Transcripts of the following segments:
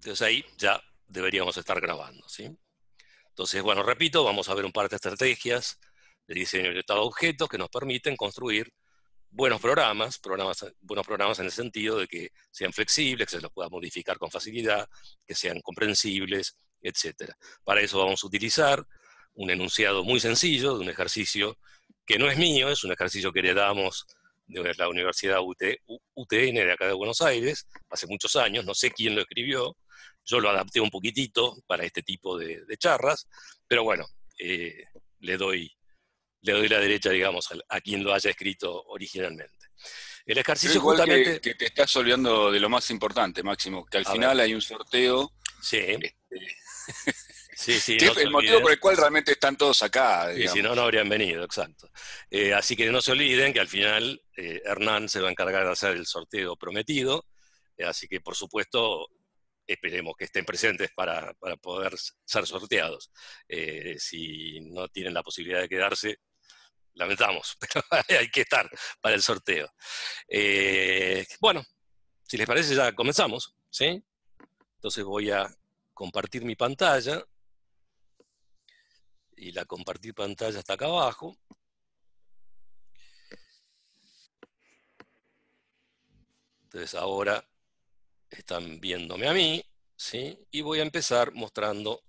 Entonces ahí ya deberíamos estar grabando. ¿sí? Entonces, bueno, repito, vamos a ver un par de estrategias de diseño de estado de objetos que nos permiten construir buenos programas, programas, buenos programas en el sentido de que sean flexibles, que se los pueda modificar con facilidad, que sean comprensibles, etc. Para eso vamos a utilizar un enunciado muy sencillo de un ejercicio que no es mío, es un ejercicio que heredamos de la Universidad UTN de acá de Buenos Aires, hace muchos años, no sé quién lo escribió, yo lo adapté un poquitito para este tipo de, de charlas, pero bueno, eh, le, doy, le doy la derecha, digamos, a, quien lo haya escrito originalmente. El ejercicio justamente... Que, te estás olvidando de lo más importante, Máximo, que al final hay un sorteo sí. Este, Sí, el motivo por el cual realmente están todos acá. Y si no, no habrían venido, exacto. Eh, así que no se olviden que al final eh, Hernán se va a encargar de hacer el sorteo prometido, eh, así que por supuesto esperemos que estén presentes para, poder ser sorteados. si no tienen la posibilidad de quedarse, lamentamos, pero hay que estar para el sorteo. bueno, si les parece ya comenzamos, ¿sí? Entonces voy a compartir mi pantalla y la compartir pantalla está acá abajo. Entonces ahora están viéndome a mí, ¿sí? Y voy a empezar mostrando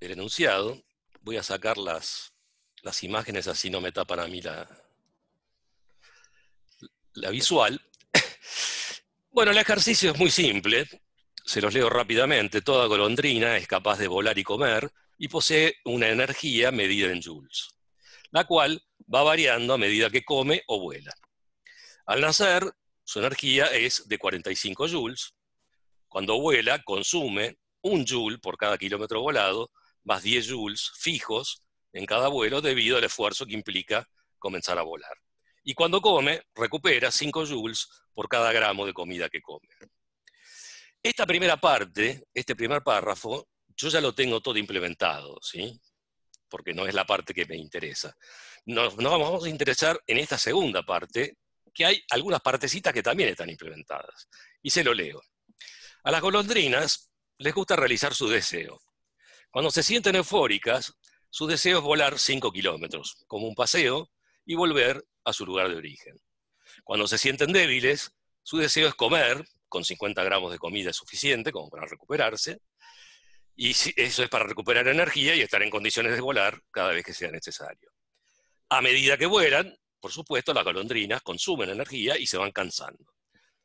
el enunciado. Voy a sacar las, imágenes, así no me tapan a mí la, la visual. Bueno, el ejercicio es muy simple, se los leo rápidamente. Toda golondrina es capaz de volar y comer, y posee una energía medida en joules, la cual va variando a medida que come o vuela. Al nacer, su energía es de 45 joules. Cuando vuela, consume un joule por cada kilómetro volado, más 10 joules fijos en cada vuelo debido al esfuerzo que implica comenzar a volar. Y cuando come, recupera 5 joules por cada gramo de comida que come. Esta primera parte, este primer párrafo, yo ya lo tengo todo implementado, ¿sí? Porque no es la parte que me interesa. Nos, vamos a interesar en esta segunda parte, que hay algunas partecitas que también están implementadas. Y se lo leo. A las golondrinas les gusta realizar su deseo. Cuando se sienten eufóricas, su deseo es volar 5 kilómetros, como un paseo, y volver a su lugar de origen. Cuando se sienten débiles, su deseo es comer, con 50 gramos de comida es suficiente como para recuperarse, y eso es para recuperar energía y estar en condiciones de volar cada vez que sea necesario. A medida que vuelan, por supuesto, las golondrinas consumen energía y se van cansando.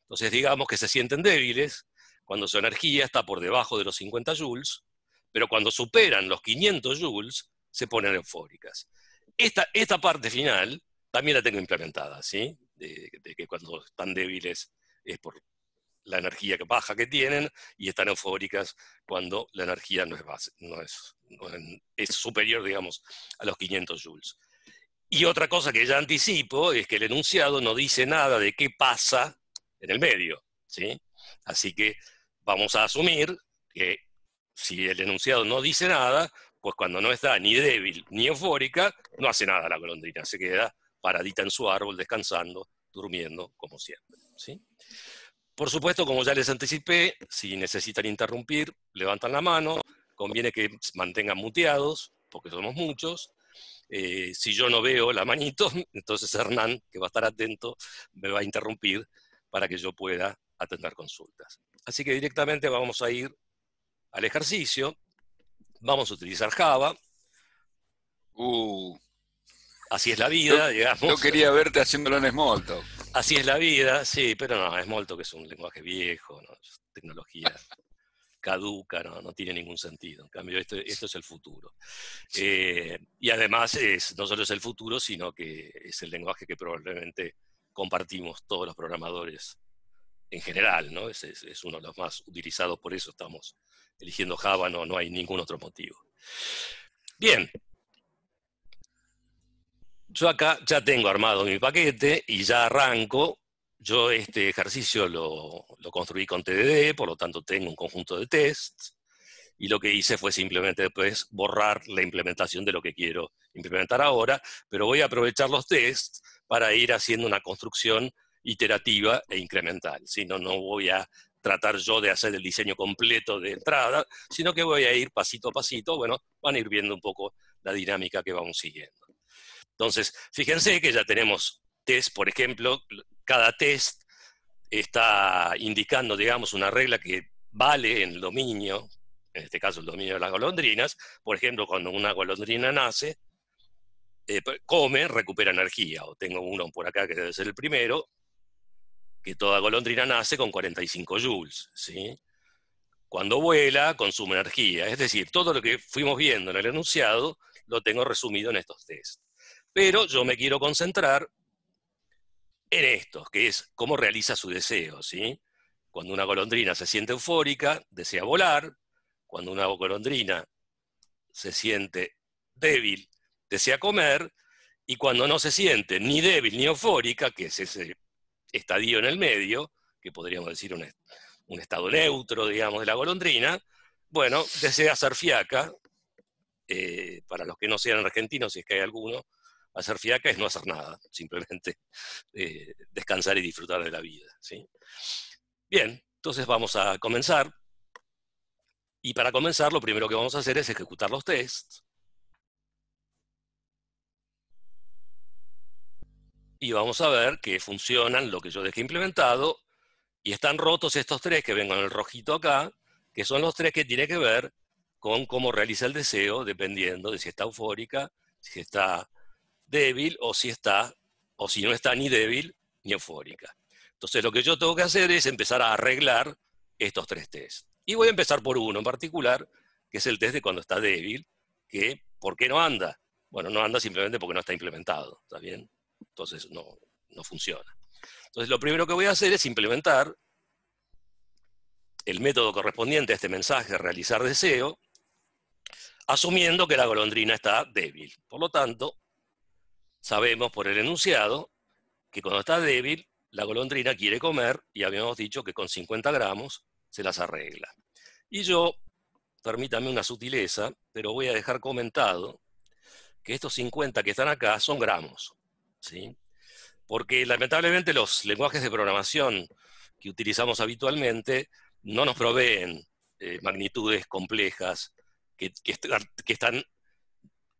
Entonces, digamos que se sienten débiles cuando su energía está por debajo de los 50 joules, pero cuando superan los 500 joules, se ponen eufóricas. Esta, esta parte final también la tengo implementada, ¿sí? De, de que cuando están débiles es por, la energía que baja que tienen y están eufóricas cuando la energía no es, base, no es, es superior, digamos, a los 500 joules. Y otra cosa que ya anticipo es que el enunciado no dice nada de qué pasa en el medio. ¿sí? Así que vamos a asumir que si el enunciado no dice nada, pues cuando no está ni débil ni eufórica, no hace nada la golondrina, se queda paradita en su árbol, descansando, durmiendo, como siempre. ¿sí? Por supuesto, como ya les anticipé, si necesitan interrumpir, levantan la mano, conviene que mantengan muteados, porque somos muchos. Eh, si yo no veo la manito, entonces Hernán, que va a estar atento, me va a interrumpir para que yo pueda atender consultas. Así que directamente vamos a ir al ejercicio. Vamos a utilizar Java. Uh. Así es la vida, digamos. Yo quería verte haciéndolo en Smalltalk. Así es la vida, sí, pero no, es molto que es un lenguaje viejo, tecnología caduca, ¿no? tiene ningún sentido. En cambio, esto, es el futuro. Eh, y además, es, no solo es el futuro, sino que es el lenguaje que probablemente compartimos todos los programadores en general, ¿no? Es, uno de los más utilizados, por eso estamos eligiendo Java, no, no hay ningún otro motivo. Bien, yo acá ya tengo armado mi paquete y ya arranco. Yo este ejercicio lo, construí con TDD, por lo tanto tengo un conjunto de tests. Y lo que hice fue simplemente después borrar la implementación de lo que quiero implementar ahora, pero voy a aprovechar los tests para ir haciendo una construcción iterativa e incremental. Si no, no voy a tratar yo de hacer el diseño completo de entrada, sino que voy a ir pasito a pasito, bueno, van a ir viendo un poco la dinámica que vamos siguiendo. Entonces, fíjense que ya tenemos test, por ejemplo, cada test está indicando, digamos, una regla que vale en el dominio, en este caso el dominio de las golondrinas, por ejemplo, cuando una golondrina nace, eh, come, recupera energía, o tengo uno por acá que debe ser el primero, que toda golondrina nace con 45 joules, Cuando vuela, consume energía. Es decir, todo lo que fuimos viendo en el enunciado lo tengo resumido en estos test. Pero yo me quiero concentrar en esto, que es cómo realiza su deseo, ¿sí? Cuando una golondrina se siente eufórica, desea volar. Cuando una golondrina se siente débil, desea comer. Y cuando no se siente ni débil ni eufórica, que es ese estadio en el medio, que podríamos decir un, estado neutro, digamos, de la golondrina, bueno, desea ser fiaca, eh, para los que no sean argentinos, si es que hay alguno, Hacer fiaca es no hacer nada, simplemente eh, descansar y disfrutar de la vida. Bien, entonces vamos a comenzar. Y para comenzar, lo primero que vamos a hacer es ejecutar los test. Y vamos a ver que funcionan lo que yo dejé implementado. Y están rotos estos tres que vengo en el rojito acá, que son los tres que tiene que ver con cómo realiza el deseo, dependiendo de si está eufórica, si está débil o si está, o si no está ni débil ni eufórica. Entonces lo que yo tengo que hacer es empezar a arreglar estos tres test. Y voy a empezar por uno en particular, que es el test de cuando está débil, que ¿por qué no anda? Bueno, no anda simplemente porque no está implementado, ¿está bien? Entonces no, no funciona. Entonces lo primero que voy a hacer es implementar el método correspondiente a este mensaje, realizar deseo, asumiendo que la golondrina está débil. Por lo tanto, Sabemos por el enunciado que cuando está débil, la golondrina quiere comer y habíamos dicho que con 50 gramos se las arregla. Y yo, permítame una sutileza, pero voy a dejar comentado que estos 50 que están acá son gramos. Porque lamentablemente los lenguajes de programación que utilizamos habitualmente no nos proveen eh, magnitudes complejas que, están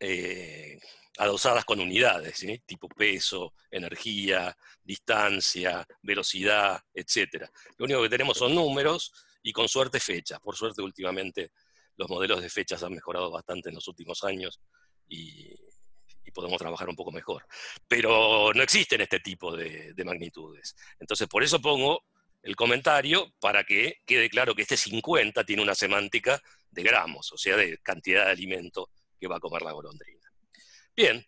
eh, adosadas con unidades, ¿eh? tipo peso, energía, distancia, velocidad, etc. Lo único que tenemos son números y con suerte fechas. Por suerte últimamente los modelos de fechas han mejorado bastante en los últimos años y, podemos trabajar un poco mejor. Pero no existen este tipo de, de magnitudes. Entonces por eso pongo el comentario para que quede claro que este 50 tiene una semántica de gramos, o sea, de cantidad de alimento que va a comer la golondrina. Bien,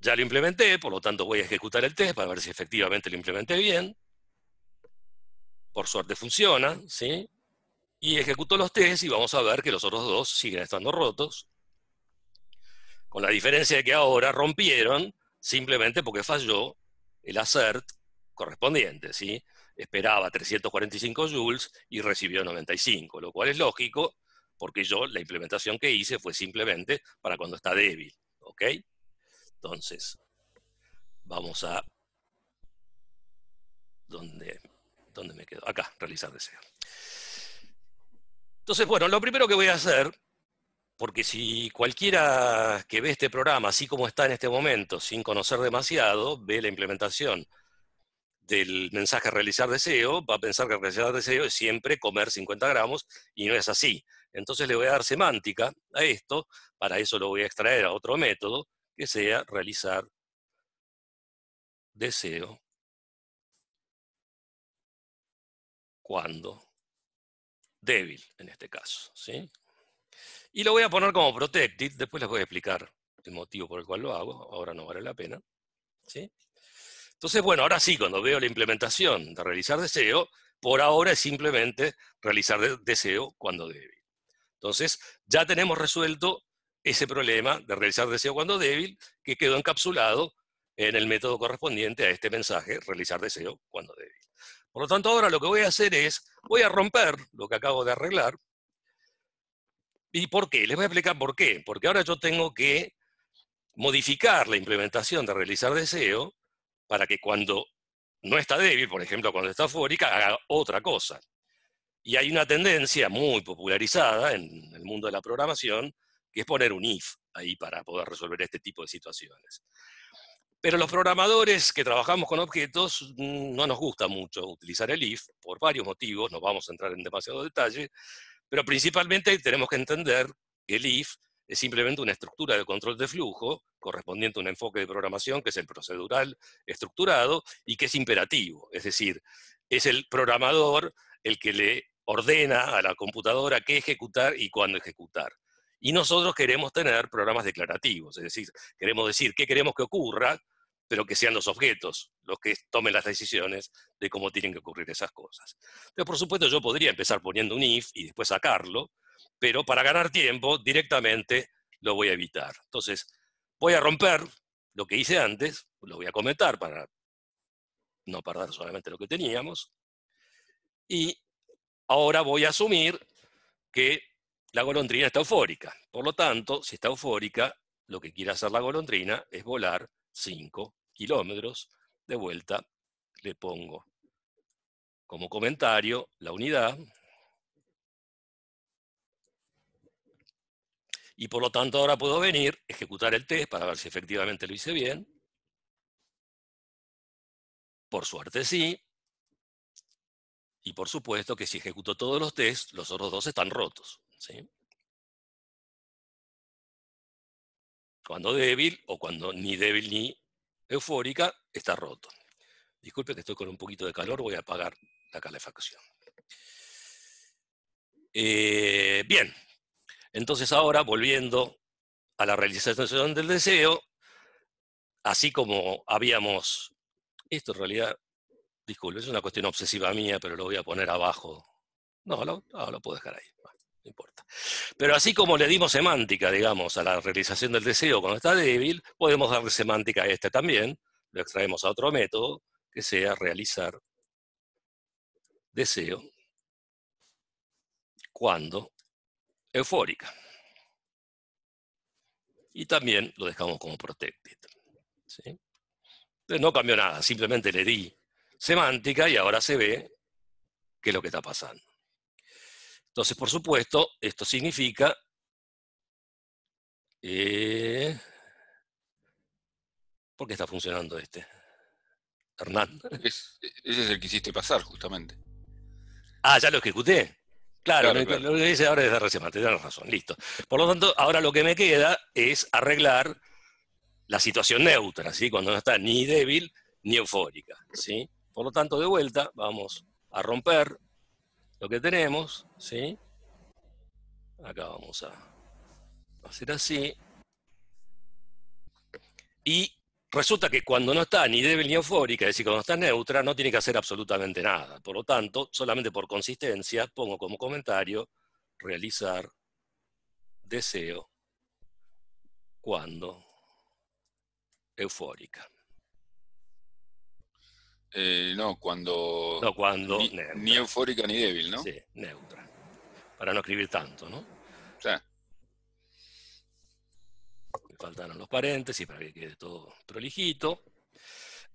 ya lo implementé, por lo tanto voy a ejecutar el test para ver si efectivamente lo implementé bien. Por suerte funciona, ¿sí? Y ejecutó los tests y vamos a ver que los otros dos siguen estando rotos. Con la diferencia de que ahora rompieron simplemente porque falló el assert correspondiente, ¿sí? Esperaba 345 joules y recibió 95, lo cual es lógico porque yo la implementación que hice fue simplemente para cuando está débil. ¿Ok? Entonces, vamos a... ¿Dónde, dónde me quedo? Acá, realizar deseo. Entonces, bueno, lo primero que voy a hacer, porque si cualquiera que ve este programa, así como está en este momento, sin conocer demasiado, ve la implementación del mensaje realizar deseo, va a pensar que realizar deseo es siempre comer 50 gramos, y no es así. Entonces le voy a dar semántica a esto, para eso lo voy a extraer a otro método, que sea realizar deseo cuando débil, en este caso. ¿sí? Y lo voy a poner como protected, después les voy a explicar el motivo por el cual lo hago, ahora no vale la pena. ¿sí? Entonces, bueno, ahora sí, cuando veo la implementación de realizar deseo, por ahora es simplemente realizar deseo cuando débil. Entonces, ya tenemos resuelto ese problema de realizar deseo cuando débil, que quedó encapsulado en el método correspondiente a este mensaje, realizar deseo cuando débil. Por lo tanto, ahora lo que voy a hacer es, voy a romper lo que acabo de arreglar. ¿Y por qué? Les voy a explicar por qué. Porque ahora yo tengo que modificar la implementación de realizar deseo para que cuando no está débil, por ejemplo, cuando está fórica, haga otra cosa. Y hay una tendencia muy popularizada en el mundo de la programación, que es poner un if ahí para poder resolver este tipo de situaciones. Pero los programadores que trabajamos con objetos mm, no nos gusta mucho utilizar el if por varios motivos, no vamos a entrar en demasiado detalle, pero principalmente tenemos que entender que el if es simplemente una estructura de control de flujo correspondiente a un enfoque de programación que es el procedural estructurado y que es imperativo, es decir, es el programador el que le ordena a la computadora qué ejecutar y cuándo ejecutar. Y nosotros queremos tener programas declarativos, es decir, queremos decir qué queremos que ocurra, pero que sean los objetos los que tomen las decisiones de cómo tienen que ocurrir esas cosas. Pero por supuesto yo podría empezar poniendo un if y después sacarlo, pero para ganar tiempo directamente lo voy a evitar. Entonces, voy a romper lo que hice antes, lo voy a comentar para no perder solamente lo que teníamos, y ahora voy a asumir que la golondrina está eufórica. Por lo tanto, si está eufórica, lo que quiere hacer la golondrina es volar 5 kilómetros. De vuelta le pongo como comentario la unidad. Y por lo tanto ahora puedo venir, ejecutar el test para ver si efectivamente lo hice bien. Por suerte sí, y por supuesto que si ejecuto todos los tests, los otros dos están rotos. Cuando débil o cuando ni débil ni eufórica, está roto. Disculpe que estoy con un poquito de calor, voy a apagar la calefacción. Eh, bien, entonces ahora volviendo a la realización del deseo, así como habíamos, esto en realidad disculpe, es una cuestión obsesiva mía, pero lo voy a poner abajo. No, lo, puedo dejar ahí, no importa. Pero así como le dimos semántica, digamos, a la realización del deseo cuando está débil, podemos darle semántica a este también, lo extraemos a otro método, que sea realizar deseo cuando eufórica. Y también lo dejamos como protected. Entonces no cambió nada, simplemente le di semántica y ahora se ve qué es lo que está pasando. Entonces, por supuesto, esto significa eh, ¿Por qué está funcionando este? Hernán. Es, ese es el que hiciste pasar, justamente. Ah, ya lo ejecuté. Claro, lo que dice ahora es de razón, listo. Por lo tanto, ahora lo que me queda es arreglar la situación neutra, ¿sí? cuando no está ni débil ni eufórica. ¿sí? Por lo tanto, de vuelta, vamos a romper lo que tenemos, ¿sí? Acá vamos a hacer así. Y resulta que cuando no está ni débil ni eufórica, es decir, cuando está neutra, no tiene que hacer absolutamente nada. Por lo tanto, solamente por consistencia, pongo como comentario realizar deseo cuando eufórica. Eh, no, cuando... No, cuando... Ni, eufórica ni débil, ¿no? Sí, neutra. Para no escribir tanto, ¿no? Sí. Me faltaron los paréntesis para que quede todo prolijito.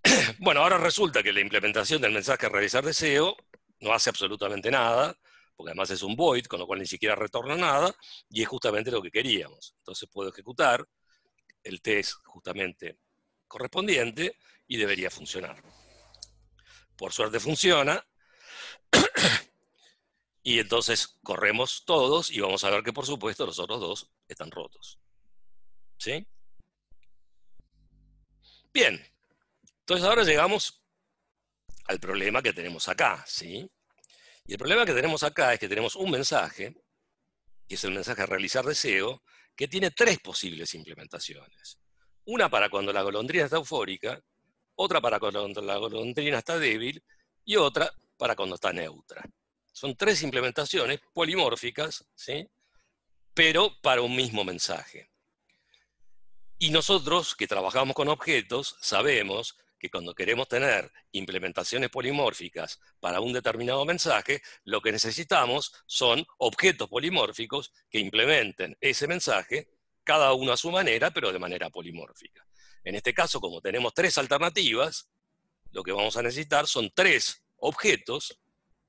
Bueno, ahora resulta que la implementación del mensaje a realizar deseo no hace absolutamente nada, porque además es un void, con lo cual ni siquiera retorna nada, y es justamente lo que queríamos. Entonces puedo ejecutar el test justamente correspondiente y debería funcionar por suerte funciona. y entonces corremos todos y vamos a ver que por supuesto los otros dos están rotos. ¿Sí? Bien. Entonces ahora llegamos al problema que tenemos acá, ¿sí? Y el problema que tenemos acá es que tenemos un mensaje, que es el mensaje realizar deseo, que tiene tres posibles implementaciones. Una para cuando la golondrina está eufórica, otra para cuando la golondrina está débil y otra para cuando está neutra. Son tres implementaciones polimórficas, ¿sí? pero para un mismo mensaje. Y nosotros que trabajamos con objetos sabemos que cuando queremos tener implementaciones polimórficas para un determinado mensaje, lo que necesitamos son objetos polimórficos que implementen ese mensaje, cada uno a su manera, pero de manera polimórfica. En este caso, como tenemos tres alternativas, lo que vamos a necesitar son tres objetos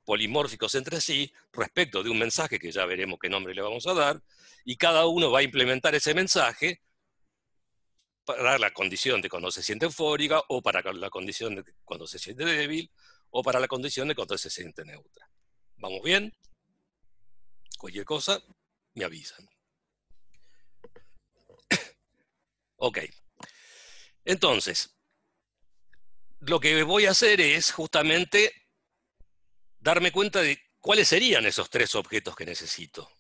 polimórficos entre sí respecto de un mensaje que ya veremos qué nombre le vamos a dar, y cada uno va a implementar ese mensaje para la condición de cuando se siente eufórica, o para la condición de cuando se siente débil, o para la condición de cuando se siente neutra. ¿Vamos bien? Cualquier cosa, me avisan. ok, entonces, lo que voy a hacer es justamente darme cuenta de cuáles serían esos tres objetos que necesito.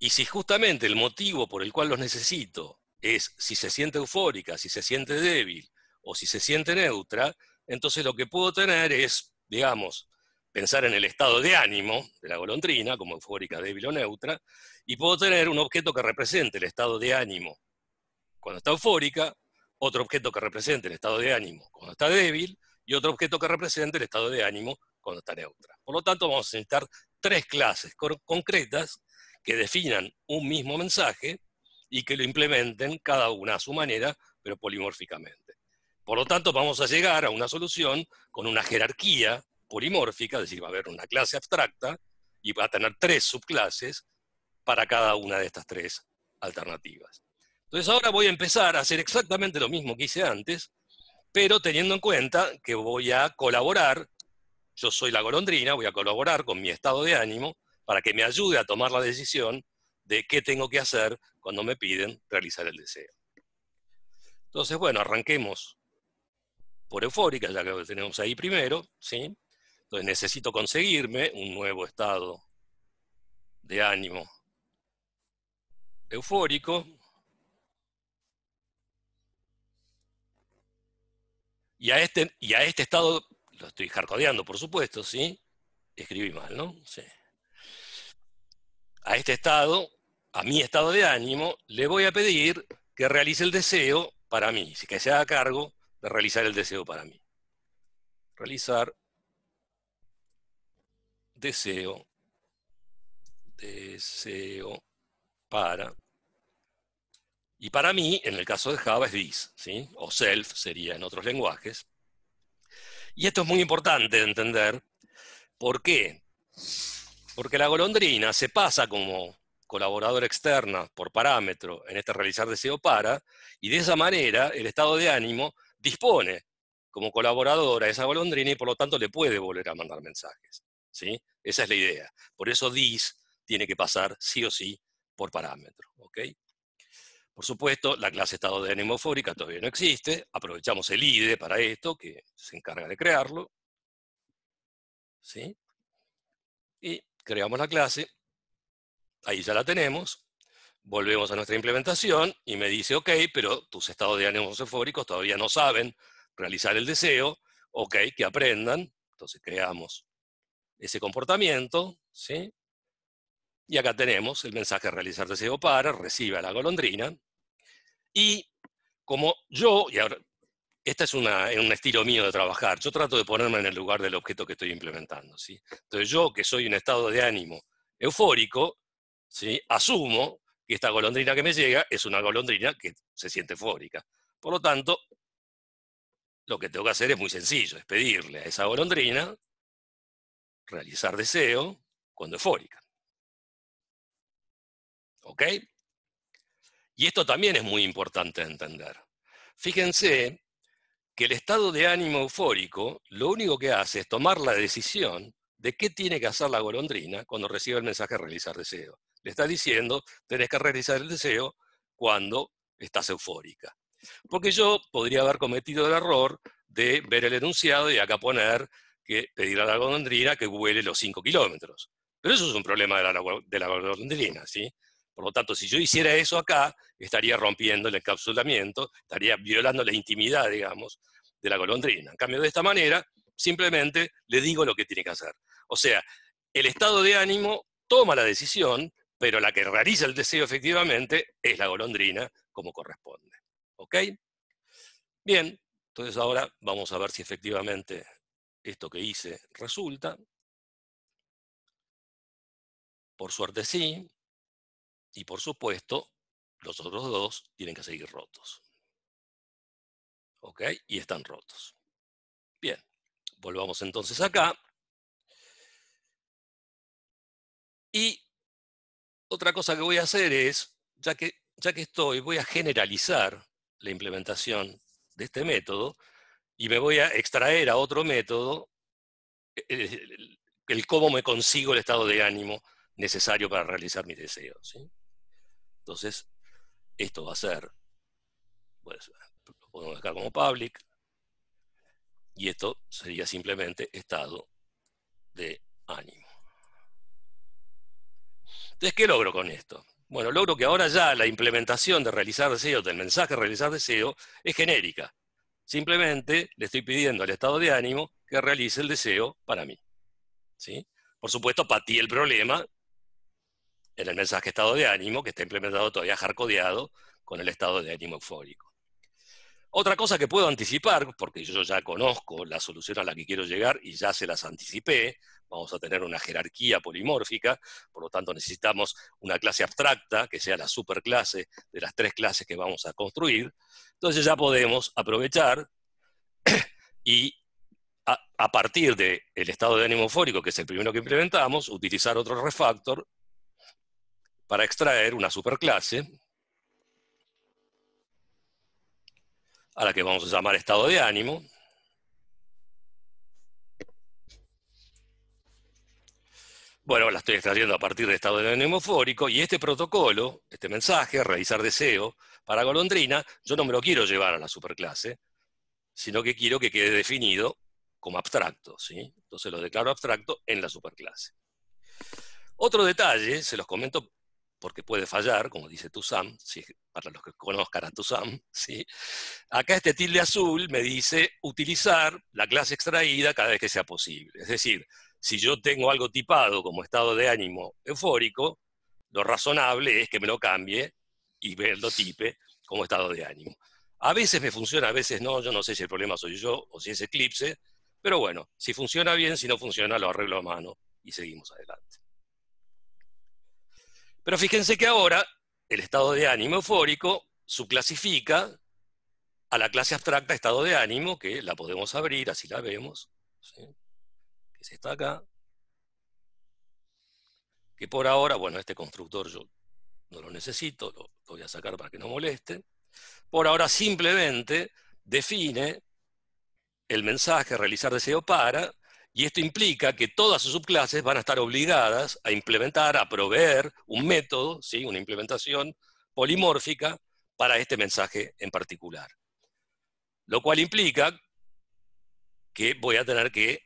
Y si justamente el motivo por el cual los necesito es si se siente eufórica, si se siente débil o si se siente neutra, entonces lo que puedo tener es, digamos, pensar en el estado de ánimo de la golondrina, como eufórica, débil o neutra, y puedo tener un objeto que represente el estado de ánimo cuando está eufórica, otro objeto que represente el estado de ánimo cuando está débil y otro objeto que represente el estado de ánimo cuando está neutra. Por lo tanto, vamos a necesitar tres clases concretas que definan un mismo mensaje y que lo implementen cada una a su manera, pero polimórficamente. Por lo tanto, vamos a llegar a una solución con una jerarquía polimórfica, es decir, va a haber una clase abstracta y va a tener tres subclases para cada una de estas tres alternativas. Entonces ahora voy a empezar a hacer exactamente lo mismo que hice antes, pero teniendo en cuenta que voy a colaborar, yo soy la golondrina, voy a colaborar con mi estado de ánimo para que me ayude a tomar la decisión de qué tengo que hacer cuando me piden realizar el deseo. Entonces, bueno, arranquemos por eufórica, ya que lo tenemos ahí primero, ¿sí? Entonces necesito conseguirme un nuevo estado de ánimo eufórico, Y a este, y este estado, lo estoy jarcodeando, por supuesto, ¿sí? Escribí mal, ¿no? Sí. A este estado, a mi estado de ánimo, le voy a pedir que realice el deseo para mí, que se haga cargo de realizar el deseo para mí. Realizar deseo, deseo para y para mí, en el caso de Java es this, ¿sí? o self sería en otros lenguajes. Y esto es muy importante de entender. ¿Por qué? Porque la golondrina se pasa como colaboradora externa por parámetro en este realizar deseo para, y de esa manera el estado de ánimo dispone como colaboradora a esa golondrina y por lo tanto le puede volver a mandar mensajes. ¿sí? Esa es la idea. Por eso this tiene que pasar sí o sí por parámetro. ¿okay? Por supuesto, la clase estado de anemofórica todavía no existe, aprovechamos el IDE para esto, que se encarga de crearlo, Y creamos la clase, ahí ya la tenemos, volvemos a nuestra implementación y me dice, ok, pero tus estados de ánimos todavía no saben realizar el deseo, ok, que aprendan, entonces creamos ese comportamiento, ¿sí? Y acá tenemos el mensaje realizar deseo para, recibe a la golondrina, y como yo, y ahora, este es un estilo mío de trabajar, yo trato de ponerme en el lugar del objeto que estoy implementando. ¿sí? Entonces yo, que soy un estado de ánimo eufórico, asumo que esta golondrina que me llega es una golondrina que se siente eufórica. Por lo tanto, lo que tengo que hacer es muy sencillo, es pedirle a esa golondrina realizar deseo cuando eufórica. ¿Ok? Y esto también es muy importante entender. Fíjense que el estado de ánimo eufórico lo único que hace es tomar la decisión de qué tiene que hacer la golondrina cuando recibe el mensaje de realizar deseo. Le está diciendo, tenés que realizar el deseo cuando estás eufórica. Porque yo podría haber cometido el error de ver el enunciado y acá poner que pedir a la golondrina que huele los 5 kilómetros. Pero eso es un problema de la, de la golondrina, ¿sí? Por lo tanto, si yo hiciera eso acá, estaría rompiendo el encapsulamiento, estaría violando la intimidad, digamos, de la golondrina. En cambio, de esta manera, simplemente le digo lo que tiene que hacer. O sea, el estado de ánimo toma la decisión, pero la que realiza el deseo efectivamente es la golondrina como corresponde. ¿Ok? Bien, entonces ahora vamos a ver si efectivamente esto que hice resulta. Por suerte sí. Y por supuesto, los otros dos tienen que seguir rotos. ¿Ok? Y están rotos. Bien, volvamos entonces acá. Y otra cosa que voy a hacer es, ya que, ya que estoy, voy a generalizar la implementación de este método y me voy a extraer a otro método eh, eh, el, cómo me consigo el estado de ánimo necesario para realizar mis deseos. ¿sí? Entonces, esto va a ser, lo podemos dejar como public, y esto sería simplemente estado de ánimo. Entonces, ¿qué logro con esto? Bueno, logro que ahora ya la implementación de realizar deseo, del mensaje realizar deseo, es genérica. Simplemente le estoy pidiendo al estado de ánimo que realice el deseo para mí. ¿Sí? Por supuesto, ti el problema en el mensaje estado de ánimo, que está implementado todavía jarcodeado con el estado de ánimo eufórico. Otra cosa que puedo anticipar, porque yo ya conozco la solución a la que quiero llegar y ya se las anticipé, vamos a tener una jerarquía polimórfica, por lo tanto necesitamos una clase abstracta que sea la superclase de las tres clases que vamos a construir, entonces ya podemos aprovechar y a, partir del estado de ánimo eufórico, que es el primero que implementamos, utilizar otro refactor para extraer una superclase a la que vamos a llamar estado de ánimo. Bueno, la estoy extrayendo a partir de estado de ánimo eufórico y este protocolo, este mensaje, realizar deseo para golondrina, yo no me lo quiero llevar a la superclase, sino que quiero que quede definido como abstracto, ¿sí? Entonces lo declaro abstracto en la superclase. Otro detalle, se los comento porque puede fallar, como dice Tusam, para los que conozcan a Tusam. Acá este tilde azul me dice utilizar la clase extraída cada vez que sea posible. Es decir, si yo tengo algo tipado como estado de ánimo eufórico, lo razonable es que me lo cambie y verlo lo tipe como estado de ánimo. A veces me funciona, a veces no, yo no sé si el problema soy yo o si es Eclipse, pero bueno, si funciona bien, si no funciona, lo arreglo a mano y seguimos adelante. Pero fíjense que ahora el estado de ánimo eufórico subclasifica a la clase abstracta estado de ánimo, que la podemos abrir, así la vemos, que es acá, que por ahora, bueno, este constructor yo no lo necesito, lo, voy a sacar para que no moleste, por ahora simplemente define el mensaje realizar deseo para y esto implica que todas sus subclases van a estar obligadas a implementar, a proveer un método, ¿sí? una implementación polimórfica para este mensaje en particular. Lo cual implica que voy a tener que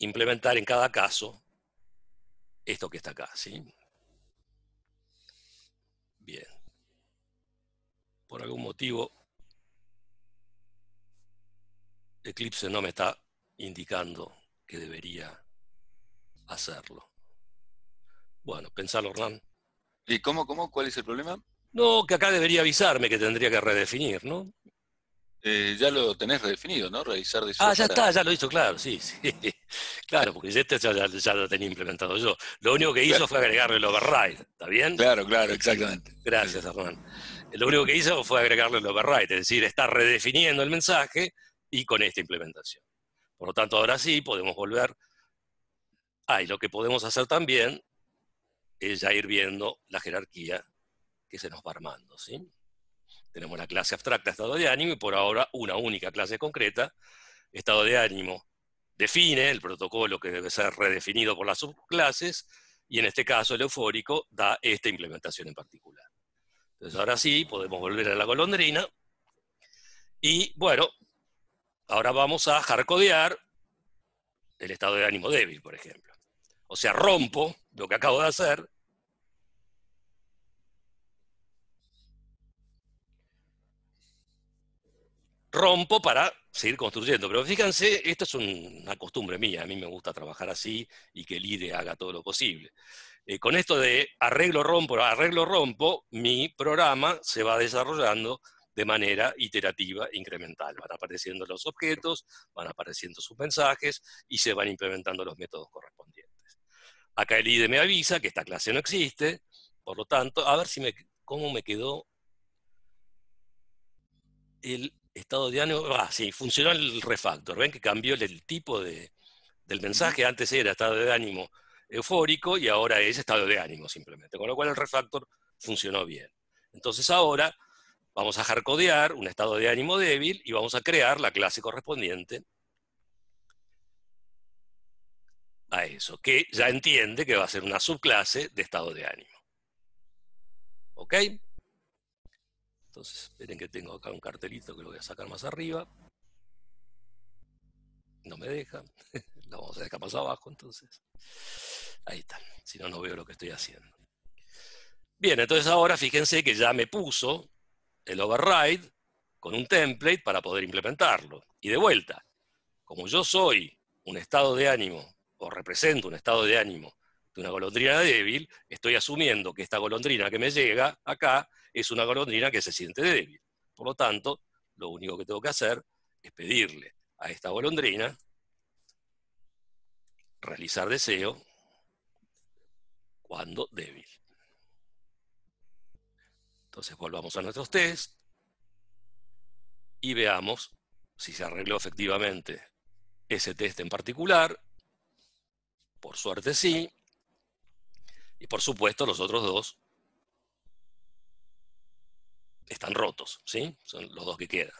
implementar en cada caso esto que está acá. ¿sí? Bien. Por algún motivo, Eclipse no me está indicando que debería hacerlo. Bueno, pensalo, Hernán. ¿Y cómo, cómo? ¿Cuál es el problema? No, que acá debería avisarme que tendría que redefinir, ¿no? Eh, ya lo tenés redefinido, ¿no? Revisar de Ah, ya está, ya lo hizo, claro, sí, Claro, porque este ya, lo tenía implementado yo. Lo único que hizo fue agregarle el override, ¿está bien? Claro, claro, exactamente. Gracias, Hernán. Eh, lo único que hizo fue agregarle el override, es decir, está redefiniendo el mensaje y con esta implementación. Por lo tanto, ahora sí podemos volver. Ah, y lo que podemos hacer también es ya ir viendo la jerarquía que se nos va armando. Tenemos la clase abstracta, estado de ánimo, y por ahora una única clase concreta, estado de ánimo. Define el protocolo que debe ser redefinido por las subclases, y en este caso el eufórico da esta implementación en particular. Entonces ahora sí, podemos volver a la golondrina, y bueno, Ahora vamos a jarcodear el estado de ánimo débil, por ejemplo. O sea, rompo lo que acabo de hacer. Rompo para seguir construyendo. Pero fíjense, esto es una costumbre mía. A mí me gusta trabajar así y que el IDE haga todo lo posible. Eh, con esto de arreglo rompo, arreglo rompo, mi programa se va desarrollando de manera iterativa, incremental. Van apareciendo los objetos, van apareciendo sus mensajes y se van implementando los métodos correspondientes. Acá el IDE me avisa que esta clase no existe, por lo tanto, a ver si me, cómo me quedó el estado de ánimo. Ah, sí, funcionó el refactor. Ven que cambió el, tipo del mensaje. Antes era estado de ánimo eufórico y ahora es estado de ánimo simplemente. Con lo cual el refactor funcionó bien. Entonces ahora Vamos a jarcodear un estado de ánimo débil y vamos a crear la clase correspondiente a eso, que ya entiende que va a ser una subclase de estado de ánimo. ¿Ok? Entonces, esperen que tengo acá un cartelito que lo voy a sacar más arriba. No me deja. lo vamos a dejar más abajo, entonces. Ahí está. Si no, no veo lo que estoy haciendo. Bien, entonces ahora fíjense que ya me puso el override con un template para poder implementarlo. Y de vuelta, como yo soy un estado de ánimo o represento un estado de ánimo de una golondrina débil, estoy asumiendo que esta golondrina que me llega acá es una golondrina que se siente débil. Por lo tanto, lo único que tengo que hacer es pedirle a esta golondrina realizar deseo cuando débil. Entonces volvamos a nuestros test y veamos si se arregló efectivamente ese test en particular. Por suerte sí. Y por supuesto los otros dos están rotos, ¿sí? Son los dos que quedan.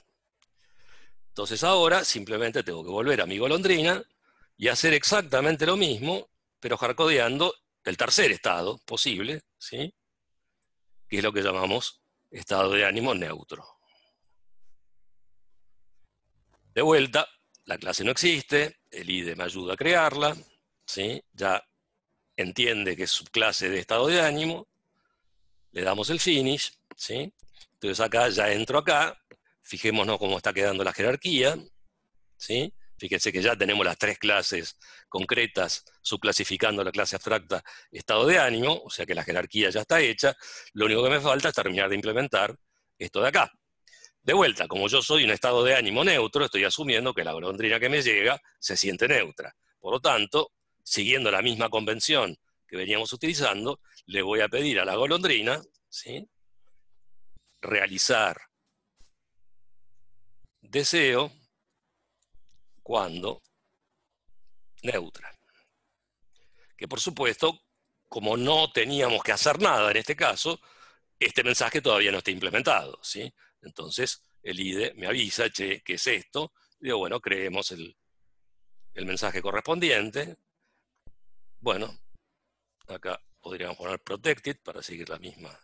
Entonces ahora simplemente tengo que volver a mi golondrina y hacer exactamente lo mismo, pero jarcodeando el tercer estado posible, ¿sí? que es lo que llamamos estado de ánimo neutro. De vuelta, la clase no existe, el IDE me ayuda a crearla, ¿sí? ya entiende que es subclase de estado de ánimo, le damos el finish, ¿sí? entonces acá ya entro acá, fijémonos cómo está quedando la jerarquía, ¿sí? Fíjense que ya tenemos las tres clases concretas, subclasificando la clase abstracta estado de ánimo, o sea que la jerarquía ya está hecha, lo único que me falta es terminar de implementar esto de acá. De vuelta, como yo soy un estado de ánimo neutro, estoy asumiendo que la golondrina que me llega se siente neutra. Por lo tanto, siguiendo la misma convención que veníamos utilizando, le voy a pedir a la golondrina realizar deseo cuando neutra. Que por supuesto, como no teníamos que hacer nada en este caso, este mensaje todavía no está implementado. ¿sí? Entonces el IDE me avisa, che, ¿qué es esto? digo, bueno, creemos el, el mensaje correspondiente. Bueno, acá podríamos poner protected para seguir la misma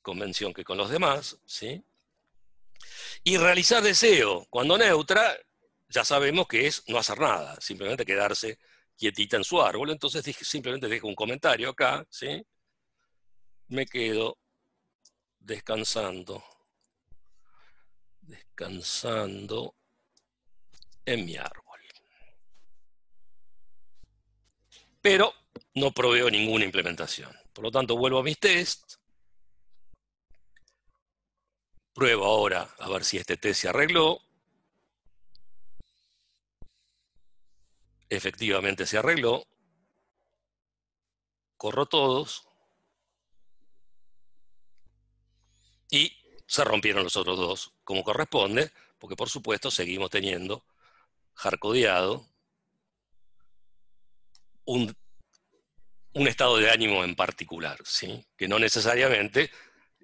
convención que con los demás, ¿sí? Y realizar deseo, cuando neutra, ya sabemos que es no hacer nada, simplemente quedarse quietita en su árbol. Entonces simplemente dejo un comentario acá, ¿sí? Me quedo descansando, descansando en mi árbol. Pero no proveo ninguna implementación. Por lo tanto, vuelvo a mis test Prueba ahora a ver si este T se arregló. Efectivamente se arregló. Corro todos. Y se rompieron los otros dos, como corresponde, porque por supuesto seguimos teniendo jarcodeado un, un estado de ánimo en particular, ¿sí? que no necesariamente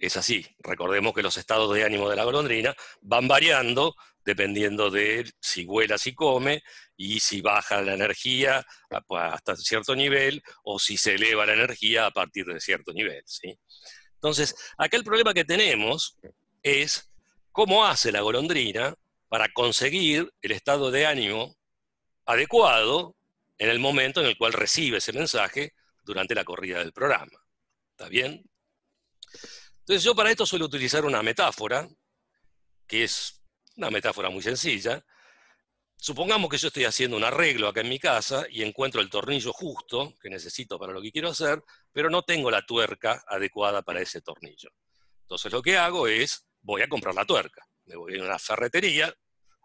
es así. Recordemos que los estados de ánimo de la golondrina van variando dependiendo de si vuela, si come, y si baja la energía pues, hasta cierto nivel, o si se eleva la energía a partir de cierto nivel. Entonces, aquel problema que tenemos es cómo hace la golondrina para conseguir el estado de ánimo adecuado en el momento en el cual recibe ese mensaje durante la corrida del programa. ¿Está bien? Entonces yo para esto suelo utilizar una metáfora, que es una metáfora muy sencilla. Supongamos que yo estoy haciendo un arreglo acá en mi casa y encuentro el tornillo justo que necesito para lo que quiero hacer, pero no tengo la tuerca adecuada para ese tornillo. Entonces lo que hago es, voy a comprar la tuerca. Me voy a una ferretería,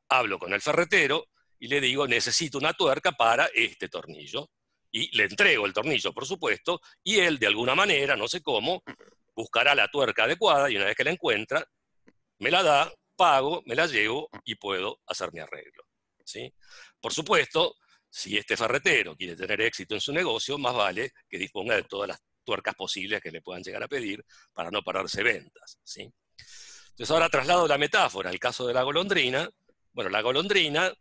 hablo con el ferretero y le digo, necesito una tuerca para este tornillo. Y le entrego el tornillo, por supuesto, y él, de alguna manera, no sé cómo, buscará la tuerca adecuada y una vez que la encuentra, me la da, pago, me la llevo y puedo hacer mi arreglo. ¿sí? Por supuesto, si este ferretero quiere tener éxito en su negocio, más vale que disponga de todas las tuercas posibles que le puedan llegar a pedir para no pararse ventas. ¿sí? Entonces ahora traslado la metáfora al caso de la golondrina. Bueno, la golondrina,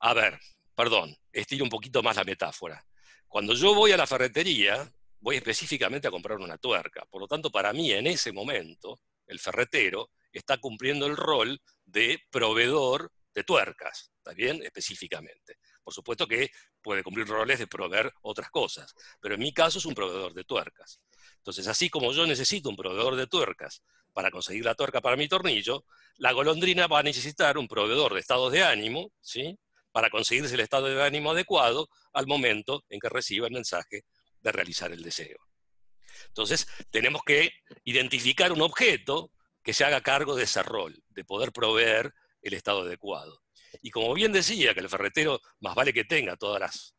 a ver, perdón, estiro un poquito más la metáfora. Cuando yo voy a la ferretería, voy específicamente a comprar una tuerca. Por lo tanto, para mí en ese momento, el ferretero está cumpliendo el rol de proveedor de tuercas, también Específicamente. Por supuesto que puede cumplir roles de proveer otras cosas, pero en mi caso es un proveedor de tuercas. Entonces, así como yo necesito un proveedor de tuercas para conseguir la tuerca para mi tornillo, la golondrina va a necesitar un proveedor de estados de ánimo, ¿sí? Para conseguirse el estado de ánimo adecuado al momento en que reciba el mensaje de realizar el deseo. Entonces, tenemos que identificar un objeto que se haga cargo de ese rol, de poder proveer el estado adecuado. Y como bien decía, que el ferretero más vale que tenga todas las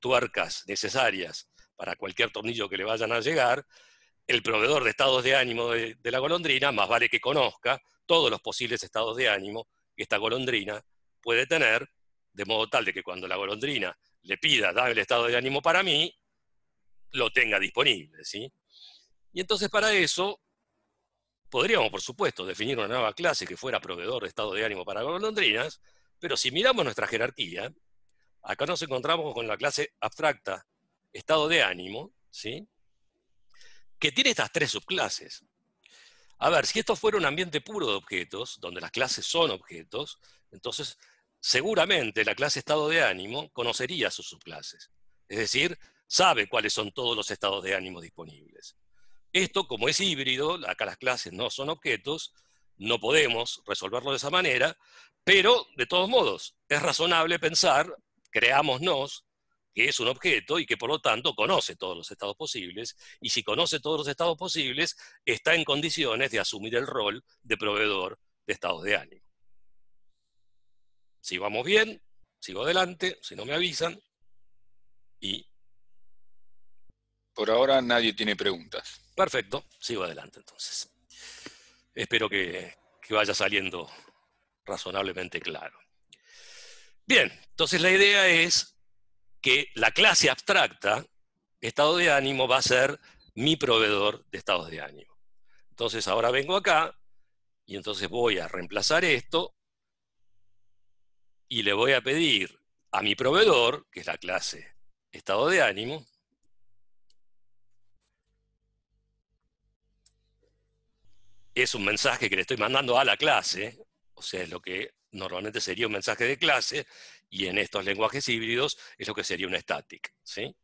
tuercas necesarias para cualquier tornillo que le vayan a llegar, el proveedor de estados de ánimo de, la golondrina más vale que conozca todos los posibles estados de ánimo que esta golondrina puede tener, de modo tal de que cuando la golondrina le pida, dame el estado de ánimo para mí, lo tenga disponible, ¿sí? Y entonces para eso podríamos, por supuesto, definir una nueva clase que fuera proveedor de estado de ánimo para golondrinas, pero si miramos nuestra jerarquía, acá nos encontramos con la clase abstracta estado de ánimo, ¿sí? Que tiene estas tres subclases. A ver, si esto fuera un ambiente puro de objetos, donde las clases son objetos, entonces seguramente la clase estado de ánimo conocería sus subclases. Es decir, sabe cuáles son todos los estados de ánimo disponibles. Esto, como es híbrido, acá las clases no son objetos, no podemos resolverlo de esa manera, pero de todos modos, es razonable pensar, creámonos, que es un objeto y que por lo tanto conoce todos los estados posibles, y si conoce todos los estados posibles, está en condiciones de asumir el rol de proveedor de estados de ánimo. Si vamos bien, sigo adelante, si no me avisan, y por ahora nadie tiene preguntas. Perfecto, sigo adelante entonces. Espero que, vaya saliendo razonablemente claro. Bien, entonces la idea es que la clase abstracta, estado de ánimo, va a ser mi proveedor de estados de ánimo. Entonces ahora vengo acá y entonces voy a reemplazar esto y le voy a pedir a mi proveedor, que es la clase estado de ánimo, es un mensaje que le estoy mandando a la clase, o sea, es lo que normalmente sería un mensaje de clase, y en estos lenguajes híbridos es lo que sería una static. ¿sí?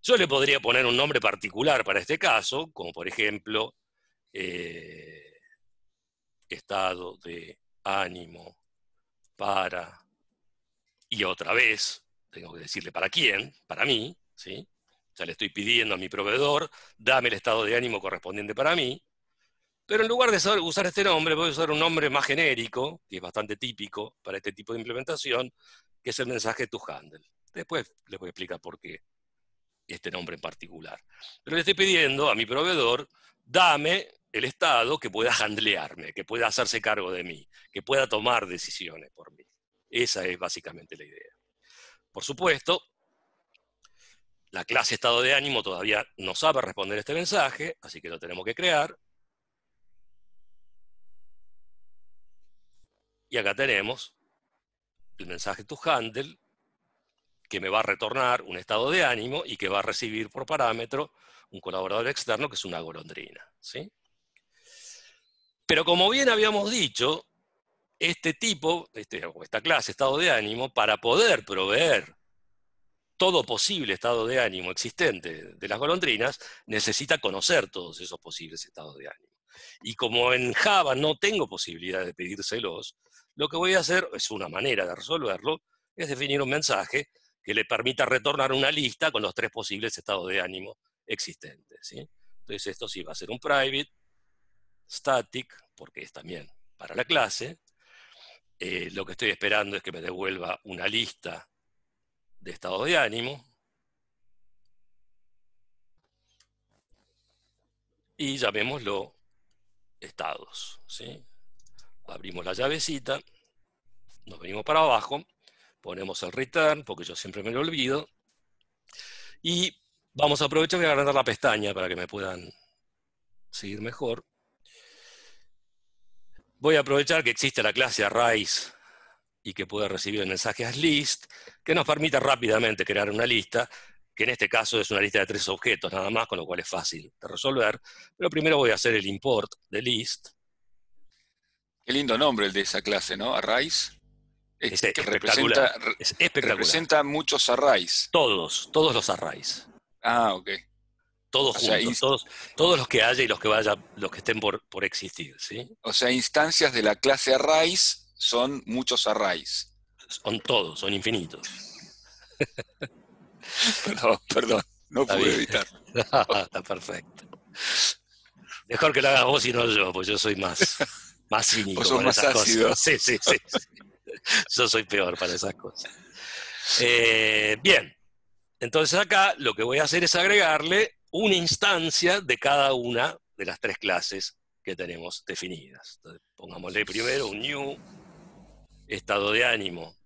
Yo le podría poner un nombre particular para este caso, como por ejemplo, eh, estado de ánimo para, y otra vez, tengo que decirle para quién, para mí, ¿sí? O sea, le estoy pidiendo a mi proveedor, dame el estado de ánimo correspondiente para mí, pero en lugar de usar este nombre, voy a usar un nombre más genérico, que es bastante típico para este tipo de implementación, que es el mensaje to handle. Después les voy a explicar por qué este nombre en particular. Pero le estoy pidiendo a mi proveedor, dame el Estado que pueda handlearme, que pueda hacerse cargo de mí, que pueda tomar decisiones por mí. Esa es básicamente la idea. Por supuesto, la clase estado de ánimo todavía no sabe responder este mensaje, así que lo tenemos que crear. Y acá tenemos el mensaje to handle que me va a retornar un estado de ánimo y que va a recibir por parámetro un colaborador externo que es una golondrina. ¿sí? Pero como bien habíamos dicho, este tipo, este, esta clase, estado de ánimo, para poder proveer todo posible estado de ánimo existente de las golondrinas, necesita conocer todos esos posibles estados de ánimo. Y como en Java no tengo posibilidad de pedírselos, lo que voy a hacer, es una manera de resolverlo, es definir un mensaje que le permita retornar una lista con los tres posibles estados de ánimo existentes. Entonces esto sí va a ser un private, static, porque es también para la clase. Eh, lo que estoy esperando es que me devuelva una lista de estados de ánimo. Y llamémoslo estados. ¿sí? abrimos la llavecita, nos venimos para abajo, ponemos el return, porque yo siempre me lo olvido, y vamos a aprovechar y agrandar la pestaña para que me puedan seguir mejor. Voy a aprovechar que existe la clase arrays y que puede recibir el mensaje list, que nos permite rápidamente crear una lista, que en este caso es una lista de tres objetos nada más, con lo cual es fácil de resolver. Pero primero voy a hacer el import de list, Qué lindo nombre el de esa clase, ¿no? Arrays. espectacular. Representa, muchos arrays. Todos, todos los arrays. Ah, ok. Todos juntos, todos, todos los que haya y los que vaya, los que estén por, por existir, ¿sí? O sea, instancias de la clase arrays son muchos arrays. Son todos, son infinitos. perdón, perdón, no pude evitarlo. Está perfecto. Mejor que lo haga vos y no yo, pues yo soy más. más cínico para más esas Sí, sí, sí, Yo soy peor para esas cosas. Eh, bien, entonces acá lo que voy a hacer es agregarle una instancia de cada una de las tres clases que tenemos definidas. Entonces, pongámosle primero un new, estado de ánimo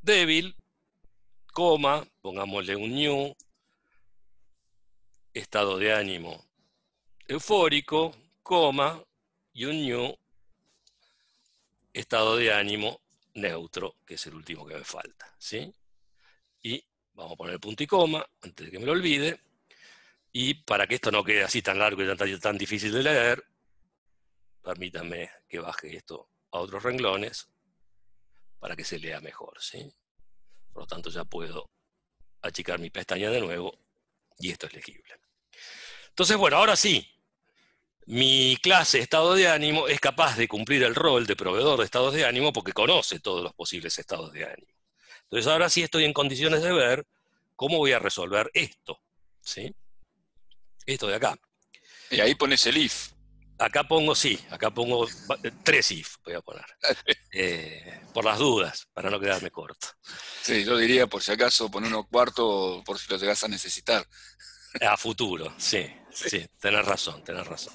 débil, coma, pongámosle un new, estado de ánimo eufórico, coma, y un new estado de ánimo neutro, que es el último que me falta. ¿sí? Y vamos a poner punto y coma, antes de que me lo olvide. Y para que esto no quede así tan largo y tan, difícil de leer, permítanme que baje esto a otros renglones para que se lea mejor. ¿sí? Por lo tanto, ya puedo achicar mi pestaña de nuevo y esto es legible. Entonces, bueno, ahora sí, mi clase estado de ánimo es capaz de cumplir el rol de proveedor de estados de ánimo porque conoce todos los posibles estados de ánimo. Entonces ahora sí estoy en condiciones de ver cómo voy a resolver esto. ¿sí? Esto de acá. Y ahí pones el if. Acá pongo sí, acá pongo tres if, voy a poner. Eh, por las dudas, para no quedarme corto. Sí, yo diría por si acaso pon uno cuarto por si lo llegas a necesitar. A futuro, sí, sí, sí tenés razón, tenés razón.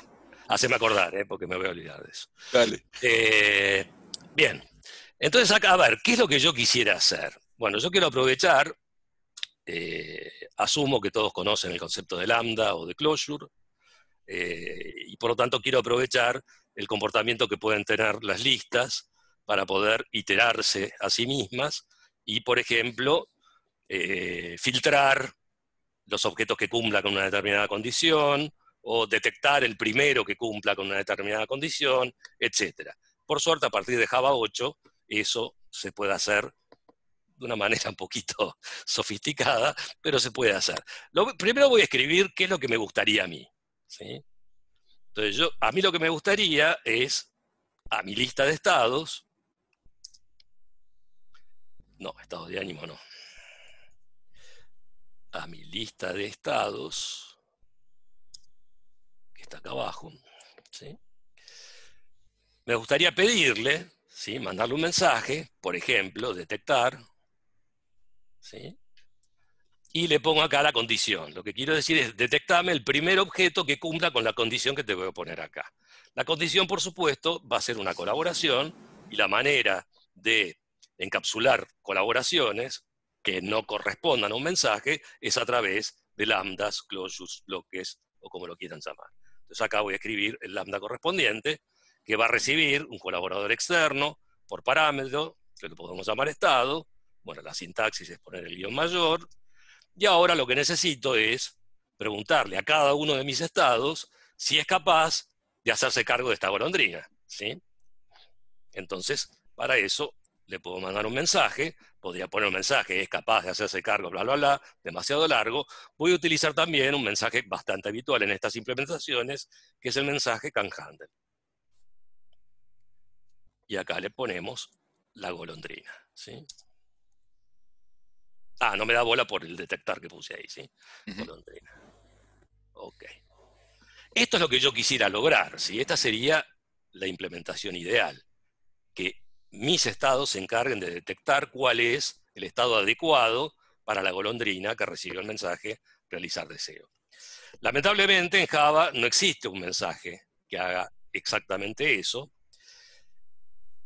Haceme acordar, ¿eh? porque me voy a olvidar de eso. Dale. Eh, bien. Entonces, a ver, ¿qué es lo que yo quisiera hacer? Bueno, yo quiero aprovechar, eh, asumo que todos conocen el concepto de lambda o de closure, y por lo tanto quiero aprovechar el comportamiento que pueden tener las listas para poder iterarse a sí mismas y, por ejemplo, filtrar los objetos que cumplan con una determinada condición, o detectar el primero que cumpla con una determinada condición, etc. Por suerte, a partir de Java 8, eso se puede hacer de una manera un poquito sofisticada, pero se puede hacer. primero voy a escribir qué es lo que me gustaría a mí. Entonces, yo, a mí lo que me gustaría es a mi lista de estados. No, estados de ánimo no. A mi lista de estados acá abajo. Me gustaría pedirle, ¿sí? mandarle un mensaje, por ejemplo, detectar, ¿sí? y le pongo acá la condición. Lo que quiero decir es detectame el primer objeto que cumpla con la condición que te voy a poner acá. La condición, por supuesto, va a ser una colaboración y la manera de encapsular colaboraciones que no correspondan a un mensaje es a través de lambdas, closures, bloques o como lo quieran llamar. Entonces acá voy a escribir el lambda correspondiente, que va a recibir un colaborador externo por parámetro, que lo podemos llamar estado. Bueno, la sintaxis es poner el guión mayor. Y ahora lo que necesito es preguntarle a cada uno de mis estados si es capaz de hacerse cargo de esta golondrina. Entonces, para eso le puedo mandar un mensaje podría poner un mensaje, es capaz de hacerse cargo, bla, bla, bla, demasiado largo, voy a utilizar también un mensaje bastante habitual en estas implementaciones, que es el mensaje can handle. Y acá le ponemos la golondrina. ¿sí? Ah, no me da bola por el detectar que puse ahí, ¿sí? Golondrina. Ok. Esto es lo que yo quisiera lograr, Esta sería la implementación ideal, que mis estados se encarguen de detectar cuál es el estado adecuado para la golondrina que recibió el mensaje realizar deseo. Lamentablemente en Java no existe un mensaje que haga exactamente eso,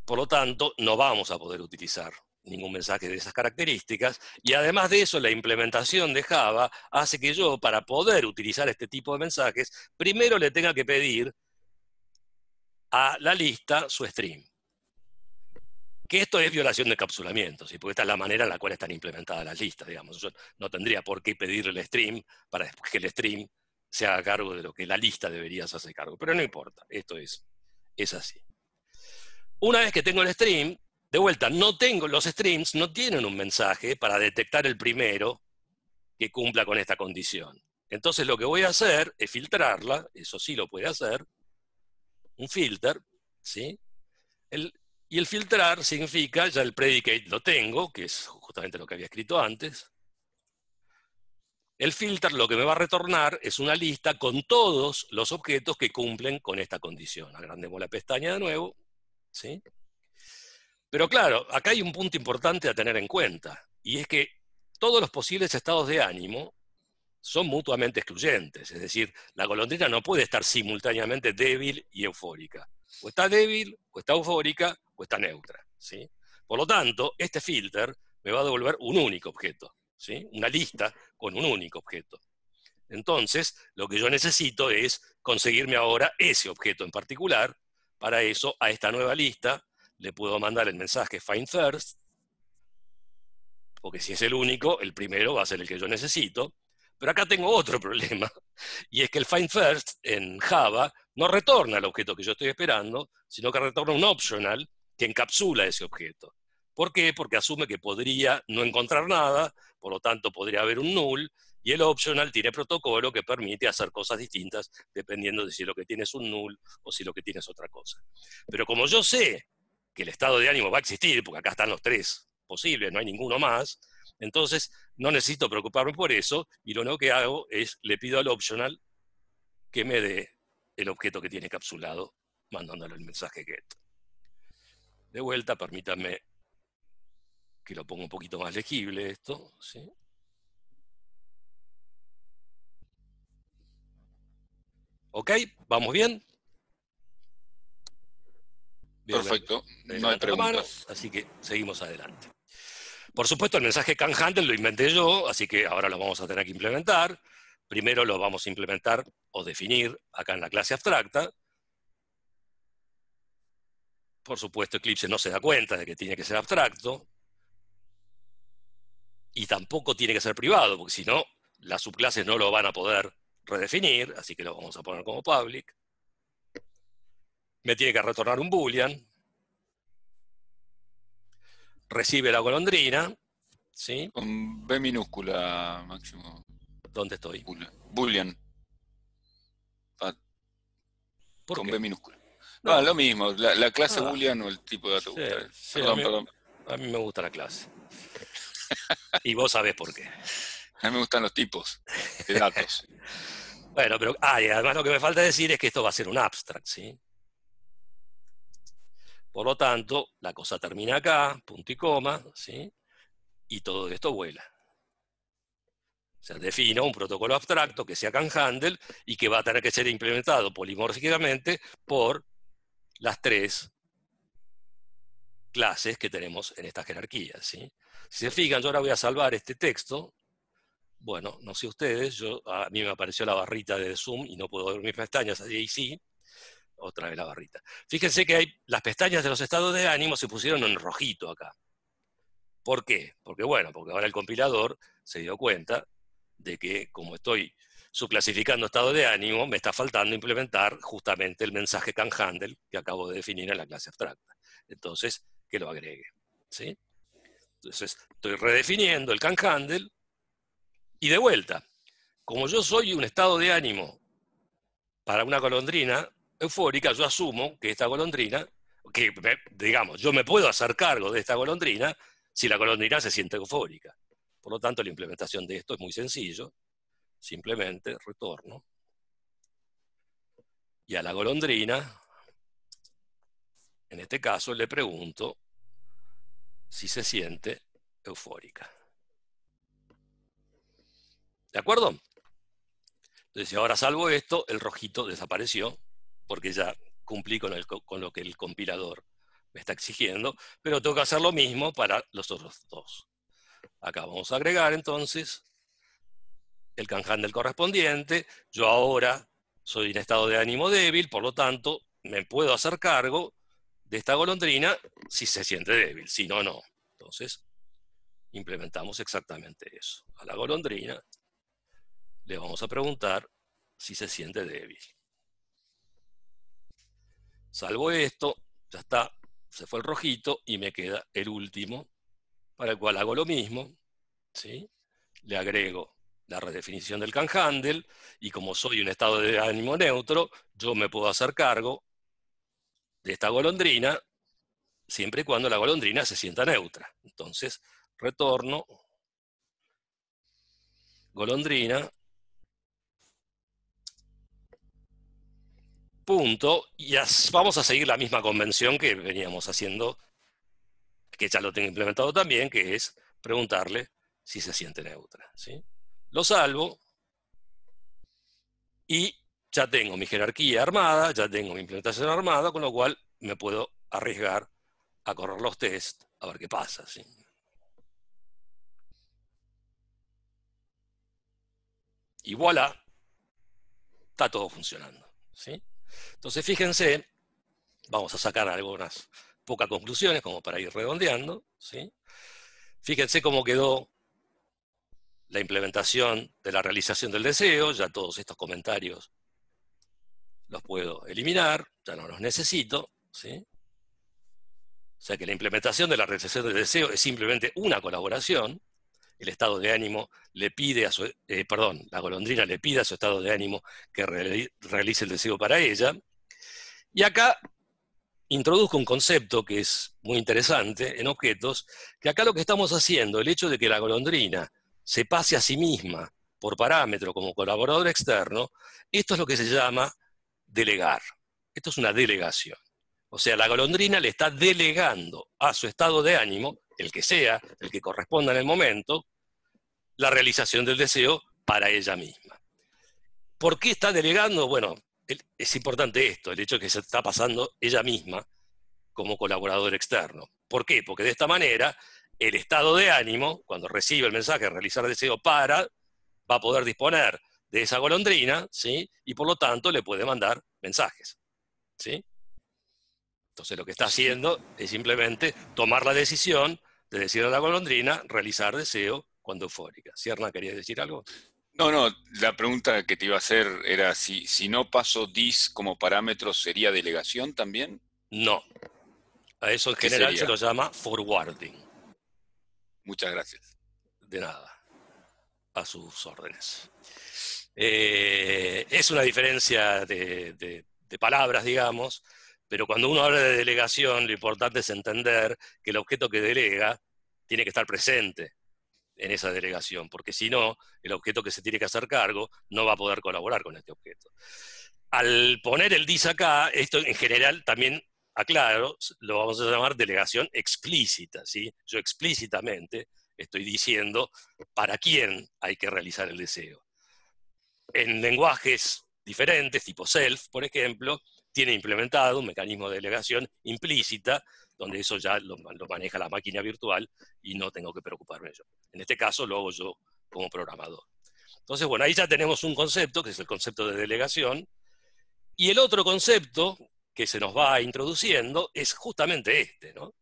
por lo tanto no vamos a poder utilizar ningún mensaje de esas características, y además de eso la implementación de Java hace que yo, para poder utilizar este tipo de mensajes, primero le tenga que pedir a la lista su stream. Que esto es violación de encapsulamiento, ¿sí? porque esta es la manera en la cual están implementadas las listas, digamos. no tendría por qué pedir el stream para que el stream se haga cargo de lo que la lista debería hacerse cargo. Pero no importa, esto es, es así. Una vez que tengo el stream, de vuelta, no tengo, los streams no tienen un mensaje para detectar el primero que cumpla con esta condición. Entonces lo que voy a hacer es filtrarla, eso sí lo puede hacer, un filter, ¿sí? El, y el filtrar significa, ya el predicate lo tengo, que es justamente lo que había escrito antes. El filter lo que me va a retornar es una lista con todos los objetos que cumplen con esta condición. Agrandemos la pestaña de nuevo. ¿sí? Pero claro, acá hay un punto importante a tener en cuenta, y es que todos los posibles estados de ánimo son mutuamente excluyentes. Es decir, la golondrina no puede estar simultáneamente débil y eufórica. O está débil, o está eufórica, está neutra. ¿sí? Por lo tanto, este filter me va a devolver un único objeto, ¿sí? una lista con un único objeto. Entonces, lo que yo necesito es conseguirme ahora ese objeto en particular. Para eso, a esta nueva lista le puedo mandar el mensaje find first, porque si es el único, el primero va a ser el que yo necesito. Pero acá tengo otro problema, y es que el find first en Java no retorna el objeto que yo estoy esperando, sino que retorna un optional, encapsula ese objeto. ¿Por qué? Porque asume que podría no encontrar nada, por lo tanto podría haber un null, y el optional tiene protocolo que permite hacer cosas distintas dependiendo de si lo que tienes es un null o si lo que tienes es otra cosa. Pero como yo sé que el estado de ánimo va a existir, porque acá están los tres posibles, no hay ninguno más, entonces no necesito preocuparme por eso y lo único que hago es le pido al optional que me dé el objeto que tiene encapsulado, mandándole el mensaje get. De vuelta, permítanme que lo ponga un poquito más legible esto. ¿Ok? ¿Vamos bien? Perfecto, no hay preguntas. así que seguimos adelante. Por supuesto, el mensaje can handle lo inventé yo, así que ahora lo vamos a tener que implementar. Primero lo vamos a implementar o definir acá en la clase abstracta, por supuesto, Eclipse no se da cuenta de que tiene que ser abstracto y tampoco tiene que ser privado, porque si no, las subclases no lo van a poder redefinir, así que lo vamos a poner como public. Me tiene que retornar un boolean. Recibe la golondrina. ¿sí? Con B minúscula, máximo. ¿Dónde estoy? Boolean. Ah, con B minúscula. No, ah, lo mismo, la, clase ah. boolean o el tipo de datos. perdón, a mí, perdón. A mí me gusta la clase. y vos sabés por qué. A mí me gustan los tipos de datos. bueno, pero además lo que me falta decir es que esto va a ser un abstract, ¿sí? Por lo tanto, la cosa termina acá, punto y coma, ¿sí? Y todo esto vuela. O sea, defino un protocolo abstracto que sea can y que va a tener que ser implementado polimórficamente por las tres clases que tenemos en esta jerarquía. ¿sí? Si se fijan, yo ahora voy a salvar este texto. Bueno, no sé ustedes, yo, a mí me apareció la barrita de Zoom y no puedo ver mis pestañas, ahí sí, otra vez la barrita. Fíjense que hay, las pestañas de los estados de ánimo se pusieron en rojito acá. ¿Por qué? Porque bueno, porque ahora el compilador se dio cuenta de que como estoy su clasificando estado de ánimo, me está faltando implementar justamente el mensaje can handle que acabo de definir en la clase abstracta. Entonces, que lo agregue. ¿sí? Entonces, estoy redefiniendo el can handle y de vuelta, como yo soy un estado de ánimo para una golondrina eufórica, yo asumo que esta golondrina, que digamos, yo me puedo hacer cargo de esta golondrina si la golondrina se siente eufórica. Por lo tanto, la implementación de esto es muy sencillo simplemente retorno. Y a la golondrina, en este caso, le pregunto si se siente eufórica. ¿De acuerdo? Entonces, ahora salvo esto, el rojito desapareció, porque ya cumplí con, con lo que el compilador me está exigiendo, pero tengo que hacer lo mismo para los otros dos. Acá vamos a agregar entonces el del correspondiente, yo ahora soy en estado de ánimo débil, por lo tanto, me puedo hacer cargo de esta golondrina si se siente débil, si no, no. Entonces, implementamos exactamente eso. A la golondrina le vamos a preguntar si se siente débil. Salvo esto, ya está, se fue el rojito y me queda el último, para el cual hago lo mismo, ¿sí? Le agrego la redefinición del canhandle y como soy un estado de ánimo neutro, yo me puedo hacer cargo de esta golondrina, siempre y cuando la golondrina se sienta neutra. Entonces, retorno, golondrina, punto, y vamos a seguir la misma convención que veníamos haciendo, que ya lo tengo implementado también, que es preguntarle si se siente neutra. ¿sí? lo salvo y ya tengo mi jerarquía armada, ya tengo mi implementación armada, con lo cual me puedo arriesgar a correr los test, a ver qué pasa. ¿sí? Y voilà, está todo funcionando. ¿sí? Entonces fíjense, vamos a sacar algunas pocas conclusiones como para ir redondeando. ¿sí? Fíjense cómo quedó la implementación de la realización del deseo, ya todos estos comentarios los puedo eliminar, ya no los necesito, ¿sí? O sea que la implementación de la realización del deseo es simplemente una colaboración. El estado de ánimo le pide a su, eh, perdón, la golondrina le pide a su estado de ánimo que realice el deseo para ella. Y acá introduzco un concepto que es muy interesante en objetos, que acá lo que estamos haciendo, el hecho de que la golondrina se pase a sí misma por parámetro como colaborador externo, esto es lo que se llama delegar. Esto es una delegación. O sea, la golondrina le está delegando a su estado de ánimo, el que sea, el que corresponda en el momento, la realización del deseo para ella misma. ¿Por qué está delegando? Bueno, es importante esto, el hecho que se está pasando ella misma como colaborador externo. ¿Por qué? Porque de esta manera el estado de ánimo, cuando recibe el mensaje de realizar deseo para, va a poder disponer de esa golondrina, ¿sí? Y por lo tanto le puede mandar mensajes, ¿sí? Entonces lo que está haciendo es simplemente tomar la decisión de decir a la golondrina realizar deseo cuando eufórica. ¿Cierna, quería decir algo? No, no, la pregunta que te iba a hacer era si, si no paso dis como parámetro, ¿sería delegación también? No. A eso en general se lo llama forwarding. Muchas gracias. De nada. A sus órdenes. Eh, es una diferencia de, de palabras, digamos, pero cuando uno habla de delegación, lo importante es entender que el objeto que delega tiene que estar presente en esa delegación, porque si no, el objeto que se tiene que hacer cargo no va a poder colaborar con este objeto. Al poner el DIS acá, esto en general también aclaro, lo vamos a llamar delegación explícita, ¿sí? Yo explícitamente estoy diciendo para quién hay que realizar el deseo. En lenguajes diferentes, tipo self, por ejemplo, tiene implementado un mecanismo de delegación implícita, donde eso ya lo, lo maneja la máquina virtual y no tengo que preocuparme yo. En este caso lo hago yo como programador. Entonces, bueno, ahí ya tenemos un concepto, que es el concepto de delegación, y el otro concepto, que se nos va introduciendo es justamente este, ¿no?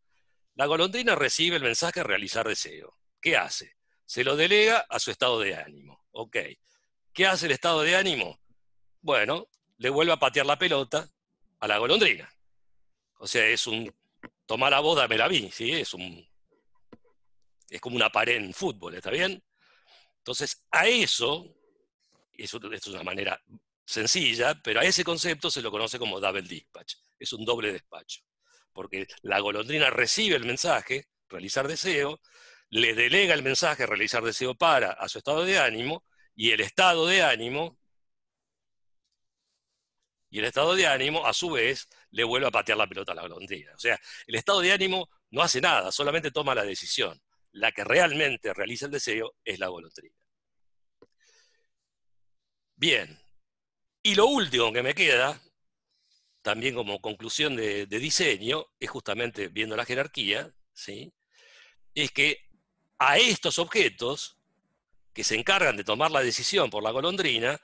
La golondrina recibe el mensaje a realizar deseo. ¿Qué hace? Se lo delega a su estado de ánimo. Ok. ¿Qué hace el estado de ánimo? Bueno, le vuelve a patear la pelota a la golondrina. O sea, es un tomar la boda me la vi, ¿sí? Es un. Es como una pared en fútbol, ¿está bien? Entonces, a eso, eso, esto es una manera sencilla, pero a ese concepto se lo conoce como double dispatch, es un doble despacho, porque la golondrina recibe el mensaje, realizar deseo, le delega el mensaje realizar deseo para a su estado de ánimo, y el estado de ánimo, y el estado de ánimo a su vez le vuelve a patear la pelota a la golondrina. O sea, el estado de ánimo no hace nada, solamente toma la decisión. La que realmente realiza el deseo es la golondrina. Bien, y lo último que me queda, también como conclusión de, diseño, es justamente viendo la jerarquía, ¿sí? es que a estos objetos que se encargan de tomar la decisión por la golondrina,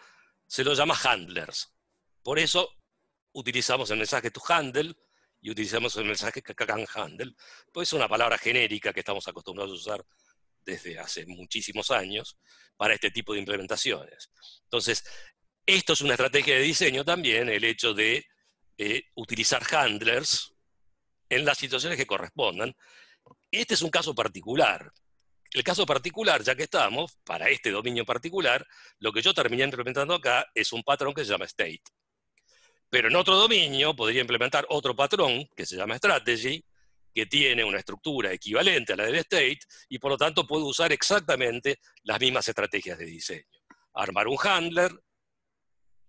se los llama handlers. Por eso utilizamos el mensaje to handle y utilizamos el mensaje can handle, pues es una palabra genérica que estamos acostumbrados a usar desde hace muchísimos años para este tipo de implementaciones. Entonces, esto es una estrategia de diseño también, el hecho de eh, utilizar handlers en las situaciones que correspondan. Este es un caso particular. El caso particular, ya que estamos, para este dominio particular, lo que yo terminé implementando acá es un patrón que se llama state. Pero en otro dominio podría implementar otro patrón que se llama strategy, que tiene una estructura equivalente a la del state y por lo tanto puedo usar exactamente las mismas estrategias de diseño. Armar un handler,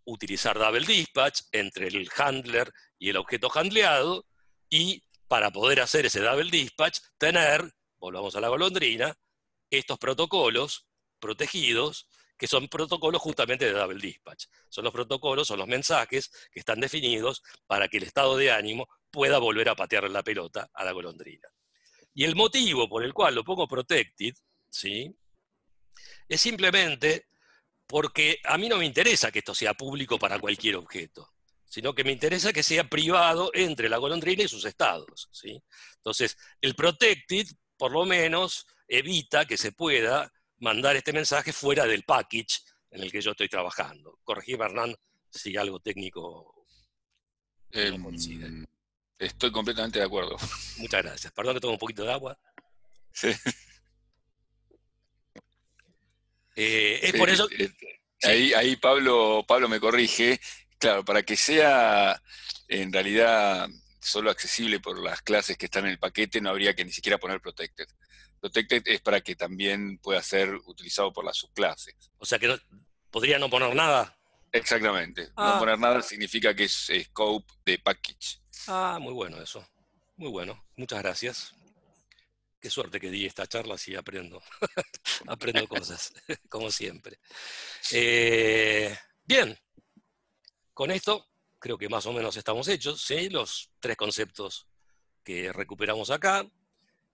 utilizar double dispatch entre el handler y el objeto handleado y para poder hacer ese double dispatch tener, volvamos a la golondrina, estos protocolos protegidos que son protocolos justamente de double dispatch. Son los protocolos, son los mensajes que están definidos para que el estado de ánimo pueda volver a patear la pelota a la golondrina. Y el motivo por el cual lo pongo protected, ¿sí? Es simplemente porque a mí no me interesa que esto sea público para cualquier objeto, sino que me interesa que sea privado entre la golondrina y sus estados. Entonces, el protected, por lo menos, evita que se pueda mandar este mensaje fuera del package en el que yo estoy trabajando. ¿Corregí, Hernán, si algo técnico no em, Estoy completamente de acuerdo. Muchas gracias. Perdón que tomo un poquito de agua. Sí. Eh, por eso. ahí, ahí Pablo, Pablo me corrige. Claro, para que sea en realidad solo accesible por las clases que están en el paquete, no habría que ni siquiera poner protected. Protected es para que también pueda ser utilizado por las subclases. O sea que podría no poner nada. Exactamente. No ah. poner nada significa que es scope de package. Ah, muy bueno eso. Muy bueno. Muchas gracias. Qué suerte que di esta charla, así aprendo, aprendo cosas, como siempre. Eh, bien, con esto creo que más o menos estamos hechos. Los tres conceptos que recuperamos acá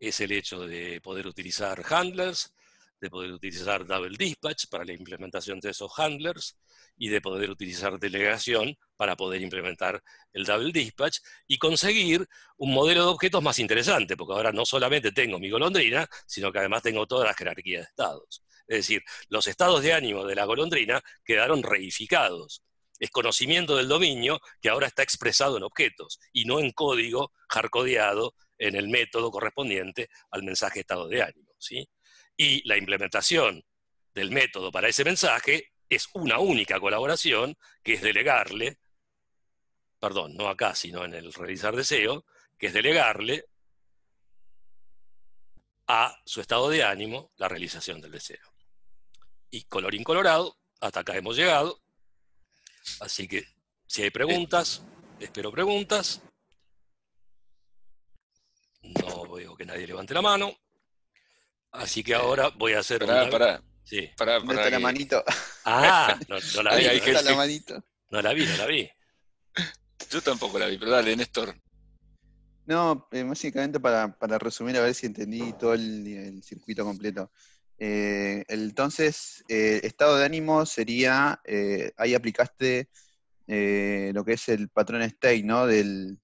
es el hecho de poder utilizar handlers, de poder utilizar Double Dispatch para la implementación de esos handlers y de poder utilizar delegación para poder implementar el Double Dispatch y conseguir un modelo de objetos más interesante, porque ahora no solamente tengo mi golondrina, sino que además tengo todas las jerarquías de estados. Es decir, los estados de ánimo de la golondrina quedaron reificados. Es conocimiento del dominio que ahora está expresado en objetos y no en código hardcodeado en el método correspondiente al mensaje estado de ánimo. ¿sí? y la implementación del método para ese mensaje es una única colaboración, que es delegarle, perdón, no acá, sino en el realizar deseo, que es delegarle a su estado de ánimo la realización del deseo. Y colorín colorado, hasta acá hemos llegado. Así que si hay preguntas, espero preguntas. No veo que nadie levante la mano. Así que ahora voy a hacer para Pará, sí. la manito. Ah, no, la vi. Ahí, no, la manito. no la vi, no la vi. Yo tampoco la vi, pero dale, Néstor. No, eh, básicamente para, resumir, a ver si entendí todo el, circuito completo. Eh, entonces, eh, estado de ánimo sería, eh, ahí aplicaste lo que es el patrón state, ¿no? del,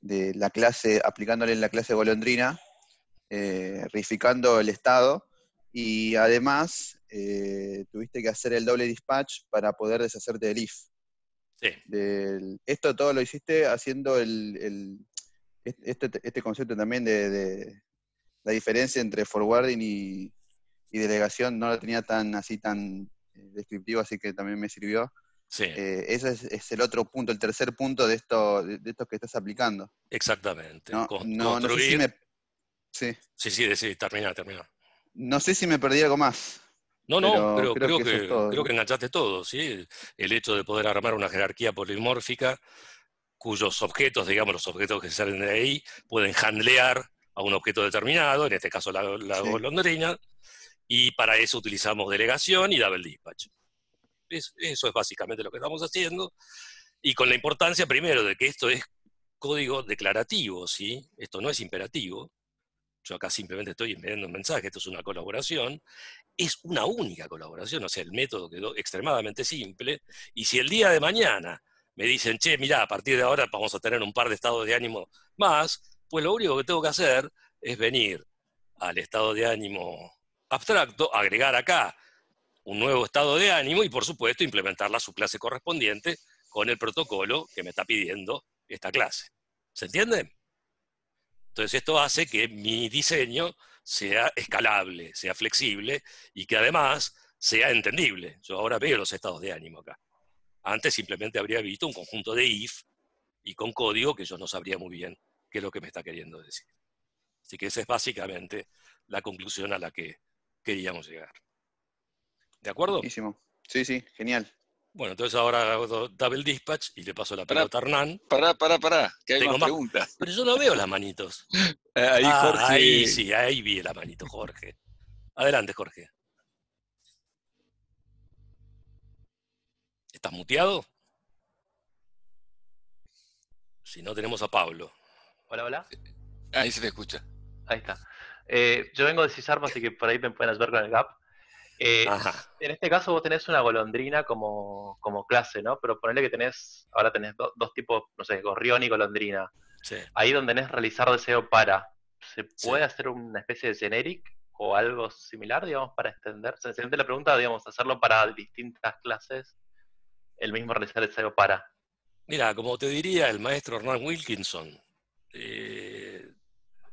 de la clase, aplicándole en la clase golondrina, eh, reificando el Estado y además eh, tuviste que hacer el doble dispatch para poder deshacerte del IF. esto todo lo hiciste haciendo el, este, este, concepto también de, la diferencia entre forwarding y, delegación, no lo tenía tan así tan eh, descriptivo, así que también me sirvió. Eh, ese es, el otro punto, el tercer punto de esto, de esto que estás aplicando. Exactamente. No, Sí. Sí, sí, sí, termina, termina. No sé si me perdí algo más. No, no, pero, creo, que, creo enganchaste todo, ¿sí? El hecho de poder armar una jerarquía polimórfica cuyos objetos, digamos, los objetos que salen de ahí, pueden handlear a un objeto determinado, en este caso la, la y para eso utilizamos delegación y double dispatch. eso es básicamente lo que estamos haciendo, y con la importancia primero de que esto es código declarativo, ¿sí? Esto no es imperativo, yo acá simplemente estoy enviando un mensaje, esto es una colaboración, es una única colaboración, o sea, el método quedó extremadamente simple, y si el día de mañana me dicen, che, mira, a partir de ahora vamos a tener un par de estados de ánimo más, pues lo único que tengo que hacer es venir al estado de ánimo abstracto, agregar acá un nuevo estado de ánimo y, por supuesto, implementar la subclase correspondiente con el protocolo que me está pidiendo esta clase. ¿Se entiende? Entonces esto hace que mi diseño sea escalable, sea flexible y que además sea entendible. Yo ahora veo los estados de ánimo acá. Antes simplemente habría visto un conjunto de if y con código que yo no sabría muy bien qué es lo que me está queriendo decir. Así que esa es básicamente la conclusión a la que queríamos llegar. ¿De acuerdo? Sí, sí, genial. Bueno, entonces ahora hago double dispatch y le paso la pelota a Hernán. Pará, pará, pará, que hay Tengo más preguntas. Pero yo no veo las manitos. Eh, ahí, ah, Jorge. ahí sí, ahí vi la manito, Jorge. Adelante, Jorge. ¿Estás muteado? Si no, tenemos a Pablo. Hola, hola. Eh, ahí se te escucha. Ahí está. Eh, yo vengo de Cisarma, así que por ahí me pueden ver con el gap. Eh, en este caso vos tenés una golondrina como, clase, ¿no? Pero ponele que tenés, ahora tenés dos tipos, no sé, gorrión y golondrina. Sí. Ahí donde tenés realizar deseo para, ¿se puede hacer una especie de generic o algo similar, digamos, para extender? Se la pregunta, digamos, hacerlo para distintas clases, el mismo realizar deseo para. Mira, como te diría el maestro Hernán Wilkinson, eh,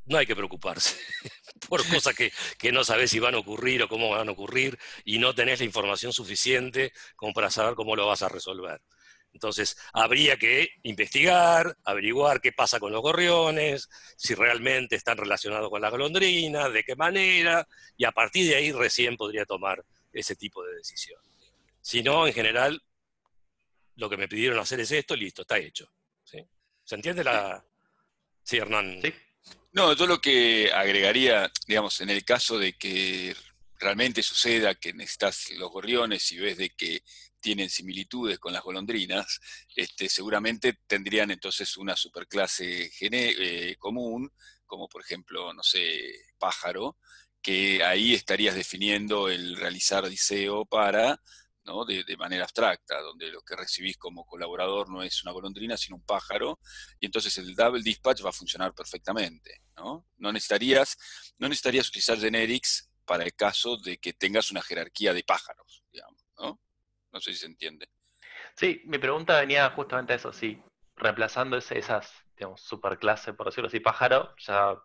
no hay que preocuparse por cosas que, no sabes si van a ocurrir o cómo van a ocurrir y no tenés la información suficiente como para saber cómo lo vas a resolver. Entonces, habría que investigar, averiguar qué pasa con los gorriones, si realmente están relacionados con la golondrina, de qué manera, y a partir de ahí recién podría tomar ese tipo de decisión. Si no, en general, lo que me pidieron hacer es esto, listo, está hecho. ¿Se entiende la... Sí, Hernán. Sí. No, yo lo que agregaría, digamos, en el caso de que realmente suceda que necesitas los gorriones y ves de que tienen similitudes con las golondrinas, este, seguramente tendrían entonces una superclase eh, común, como por ejemplo, no sé, pájaro, que ahí estarías definiendo el realizar diseo para de, manera abstracta, donde lo que recibís como colaborador no es una golondrina, sino un pájaro, y entonces el double dispatch va a funcionar perfectamente. No, no necesitarías, no utilizar generics para el caso de que tengas una jerarquía de pájaros, digamos, ¿no? sé si se entiende. Sí, mi pregunta venía justamente a eso, sí. Reemplazando esas, digamos, superclase, por decirlo así, pájaro, ya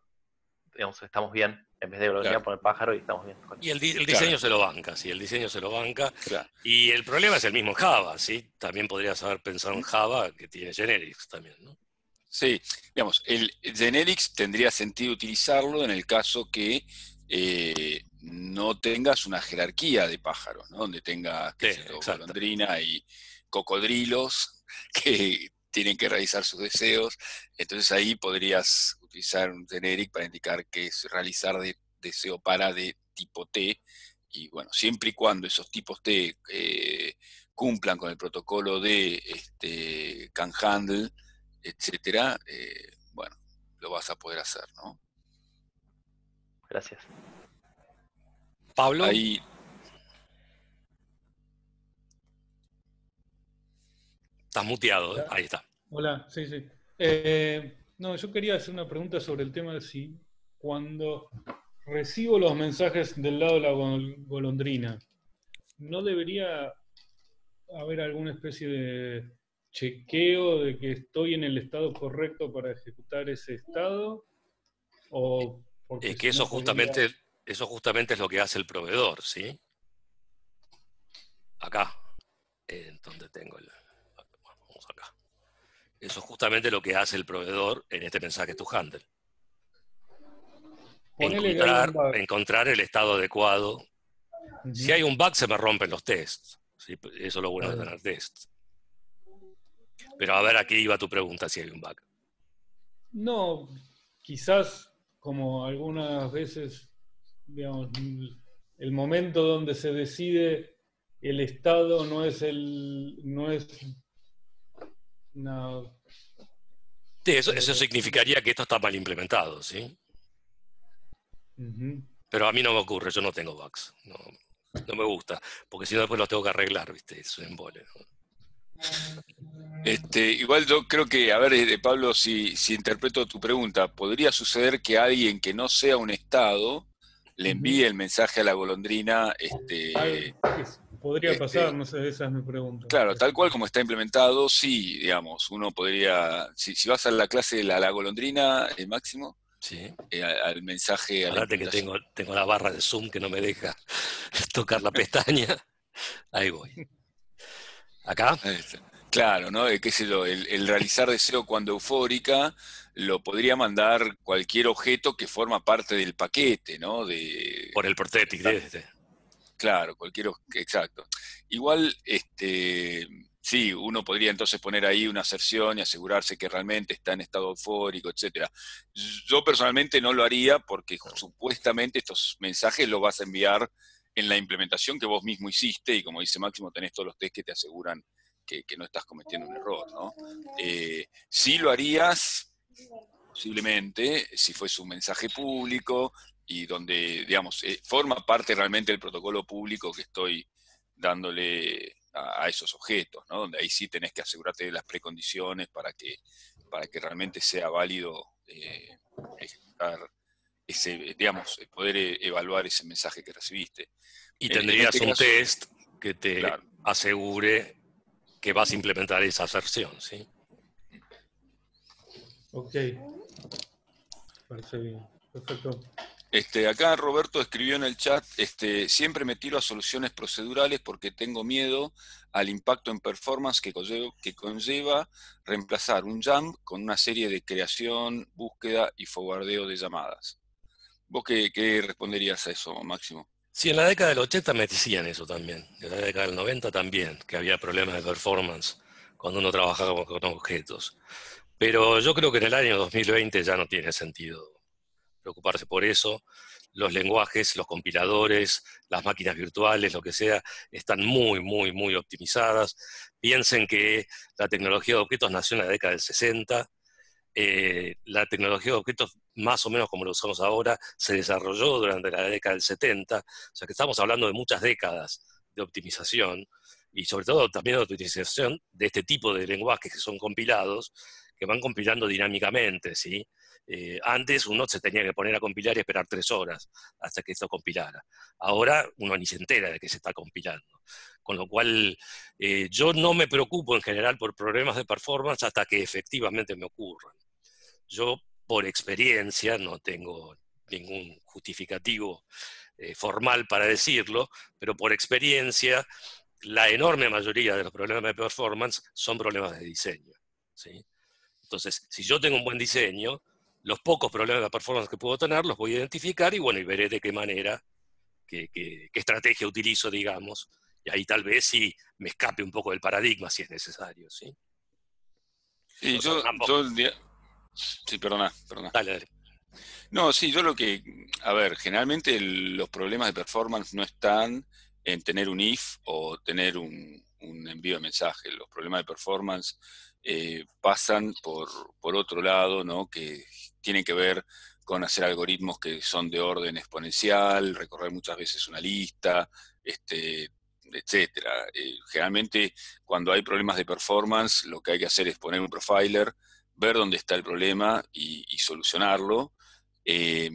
estamos bien, en vez de gloria por el pájaro y estamos bien. Y el, diseño se lo banca, sí, el diseño se lo banca. Y el problema es el mismo Java, ¿sí? También podrías haber pensado en Java que tiene generics también, ¿no? Sí, digamos, el generics tendría sentido utilizarlo en el caso que eh, no tengas una jerarquía de pájaros, ¿no? Donde tengas sí, sé, golondrina y cocodrilos que tienen que realizar sus deseos. Entonces ahí podrías utilizar un generic para indicar que es realizar de, deseo para de tipo T. Y bueno, siempre y cuando esos tipos T eh, cumplan con el protocolo de este, can handle, etcétera, eh, bueno, lo vas a poder hacer, ¿no? Gracias. Pablo. Ahí, Estás muteado, ¿eh? ahí está. Hola, sí, sí. No, yo quería hacer una pregunta sobre el tema de si cuando recibo los mensajes del lado de la golondrina, ¿no debería haber alguna especie de chequeo de que estoy en el estado correcto para ejecutar ese estado? es que eso justamente, eso justamente es lo que hace el proveedor, ¿sí? Acá, en donde tengo el, eso es justamente lo que hace el proveedor en este mensaje to handle. Encontrar, el estado adecuado. Si hay un bug, se me rompen los tests. Eso lo bueno a de tener tests. Pero a ver, aquí iba tu pregunta si hay un bug. No, quizás como algunas veces, digamos, el momento donde se decide el estado no es el, no es no. Sí, eh, eso, significaría que esto está mal implementado, ¿sí? Pero a mí no me ocurre, yo no tengo bugs. No, me gusta, porque si no después los tengo que arreglar, ¿viste? Eso es en Este, igual yo creo que, a ver, eh, Pablo, si, si interpreto tu pregunta, ¿podría suceder que alguien que no sea un Estado le envíe el mensaje a la golondrina este, podría este, pasar, no sé, esa es mi pregunta. Claro, tal cual como está implementado, sí, digamos, uno podría, si, vas a la clase de la, golondrina, el máximo, Sí. Eh, al mensaje. que tengo, tengo la barra de Zoom que no me deja tocar la pestaña. Ahí voy. ¿Acá? Este, claro, ¿no? Eh, ¿Qué El, realizar deseo cuando eufórica lo podría mandar cualquier objeto que forma parte del paquete, ¿no? De, Por el protético claro, cualquier, exacto. Igual, este, sí, uno podría entonces poner ahí una aserción y asegurarse que realmente está en estado eufórico, etcétera. Yo personalmente no lo haría porque supuestamente estos mensajes los vas a enviar en la implementación que vos mismo hiciste y como dice Máximo, tenés todos los test que te aseguran que, no estás cometiendo un error, ¿no? Eh, sí lo harías posiblemente, si fuese un mensaje público, y donde, digamos, eh, forma parte realmente del protocolo público que estoy dándole a, esos objetos, ¿no? Donde ahí sí tenés que asegurarte de las precondiciones para que, para que realmente sea válido eh, ese, digamos, eh, poder evaluar ese mensaje que recibiste. Y tendrías este un test que te asegure que vas a implementar esa aserción, ¿sí? Ok. Parece bien. Perfecto. Este, acá Roberto escribió en el chat, este, siempre me tiro a soluciones procedurales porque tengo miedo al impacto en performance que conlleva, reemplazar un jump con una serie de creación, búsqueda y fogardeo de llamadas. ¿Vos qué, qué responderías a eso, Máximo? Sí, en la década del 80 me decían eso también, en la década del 90 también, que había problemas de performance cuando uno trabajaba con objetos. Pero yo creo que en el año 2020 ya no tiene sentido preocuparse por eso. Los lenguajes, los compiladores, las máquinas virtuales, lo que sea, están muy, muy, muy optimizadas. Piensen que la tecnología de objetos nació en la década del 60. Eh, la tecnología de objetos, más o menos como lo usamos ahora, se desarrolló durante la década del 70. O sea que estamos hablando de muchas décadas de optimización y sobre todo también de optimización de este tipo de lenguajes que son compilados, que van compilando dinámicamente, ¿sí? Eh, antes uno se tenía que poner a compilar y esperar tres horas hasta que esto compilara. Ahora uno ni se entera de que se está compilando. Con lo cual eh, yo no me preocupo en general por problemas de performance hasta que efectivamente me ocurran. Yo por experiencia no tengo ningún justificativo eh, formal para decirlo, pero por experiencia la enorme mayoría de los problemas de performance son problemas de diseño. Entonces, si yo tengo un buen diseño, los pocos problemas de performance que puedo tener, los voy a identificar y bueno, y veré de qué manera, qué, estrategia utilizo, digamos. Y ahí tal vez sí me escape un poco del paradigma si es necesario, ¿sí? yo, Sí, perdona, No, sí, yo lo que... A ver, generalmente los problemas de performance no están en tener un if o tener un, un envío de mensaje. Los problemas de performance eh, pasan por, otro lado, ¿no? que tienen que ver con hacer algoritmos que son de orden exponencial, recorrer muchas veces una lista, este, etcétera. Eh, generalmente cuando hay problemas de performance, lo que hay que hacer es poner un profiler, ver dónde está el problema y, solucionarlo. Eh,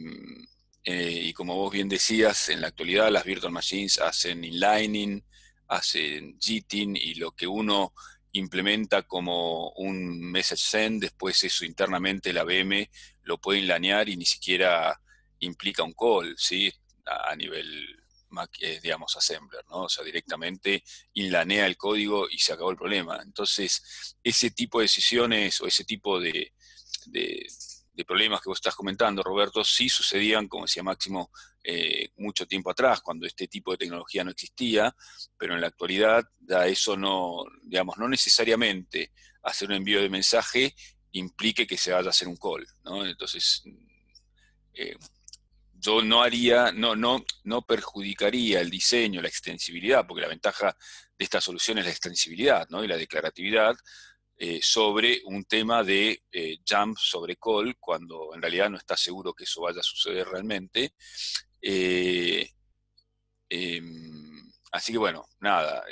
y como vos bien decías, en la actualidad las virtual machines hacen inlining, hacen jitting y lo que uno implementa como un message send, después eso internamente la BM lo puede inlanear y ni siquiera implica un call, ¿sí? A nivel, eh, digamos, assembler, ¿no? O sea, directamente inlanea el código y se acabó el problema. Entonces, ese tipo de decisiones o ese tipo de de problemas que vos estás comentando, Roberto, sí sucedían, como decía Máximo, eh, mucho tiempo atrás, cuando este tipo de tecnología no existía, pero en la actualidad ya eso no, digamos, no necesariamente hacer un envío de mensaje implique que se vaya a hacer un call, ¿no? Entonces, mm, eh, yo no haría, no, no, no perjudicaría el diseño, la extensibilidad, porque la ventaja de esta solución es la extensibilidad, ¿no? Y la declaratividad, eh, sobre un tema de eh, jump sobre call, cuando en realidad no está seguro que eso vaya a suceder realmente. Eh, em, así que bueno, nada,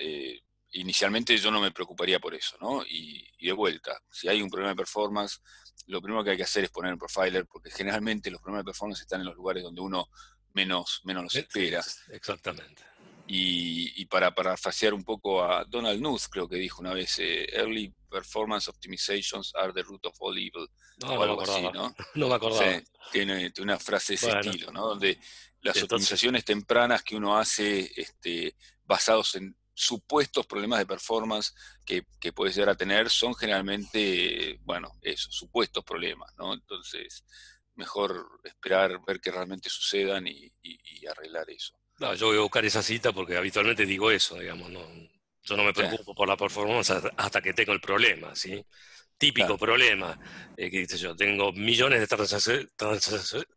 inicialmente yo no me preocuparía por eso, ¿no? Y, de vuelta, si hay un problema de performance, lo primero que hay que hacer es poner el profiler, porque generalmente los problemas de performance están en los lugares donde uno menos, menos los espera. Exactamente. Y, para parafrasear un poco a Donald Knuth, creo que dijo una vez, early performance optimizations are the root of all evil. No, o algo así, ¿no? No Sí, tiene, una frase de ese estilo, ¿no? Donde las optimizaciones tempranas que uno hace este, basados en supuestos problemas de performance que, puedes llegar a tener son generalmente, bueno, esos supuestos problemas, ¿no? Entonces, mejor esperar, ver que realmente sucedan y, y arreglar eso. No, yo voy a buscar esa cita porque habitualmente digo eso, digamos, no, yo no me preocupo por la performance hasta que tengo el problema, ¿sí? Típico problema, eh, que dice yo, tengo millones de transacciones,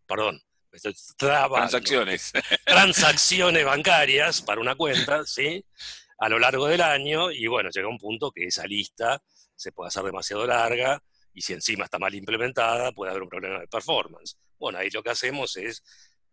perdón, transacciones. transacciones bancarias para una cuenta, ¿sí? A lo largo del año, y bueno, llega un punto que esa lista se puede hacer demasiado larga, y si encima está mal implementada, puede haber un problema de performance. Bueno, ahí lo que hacemos es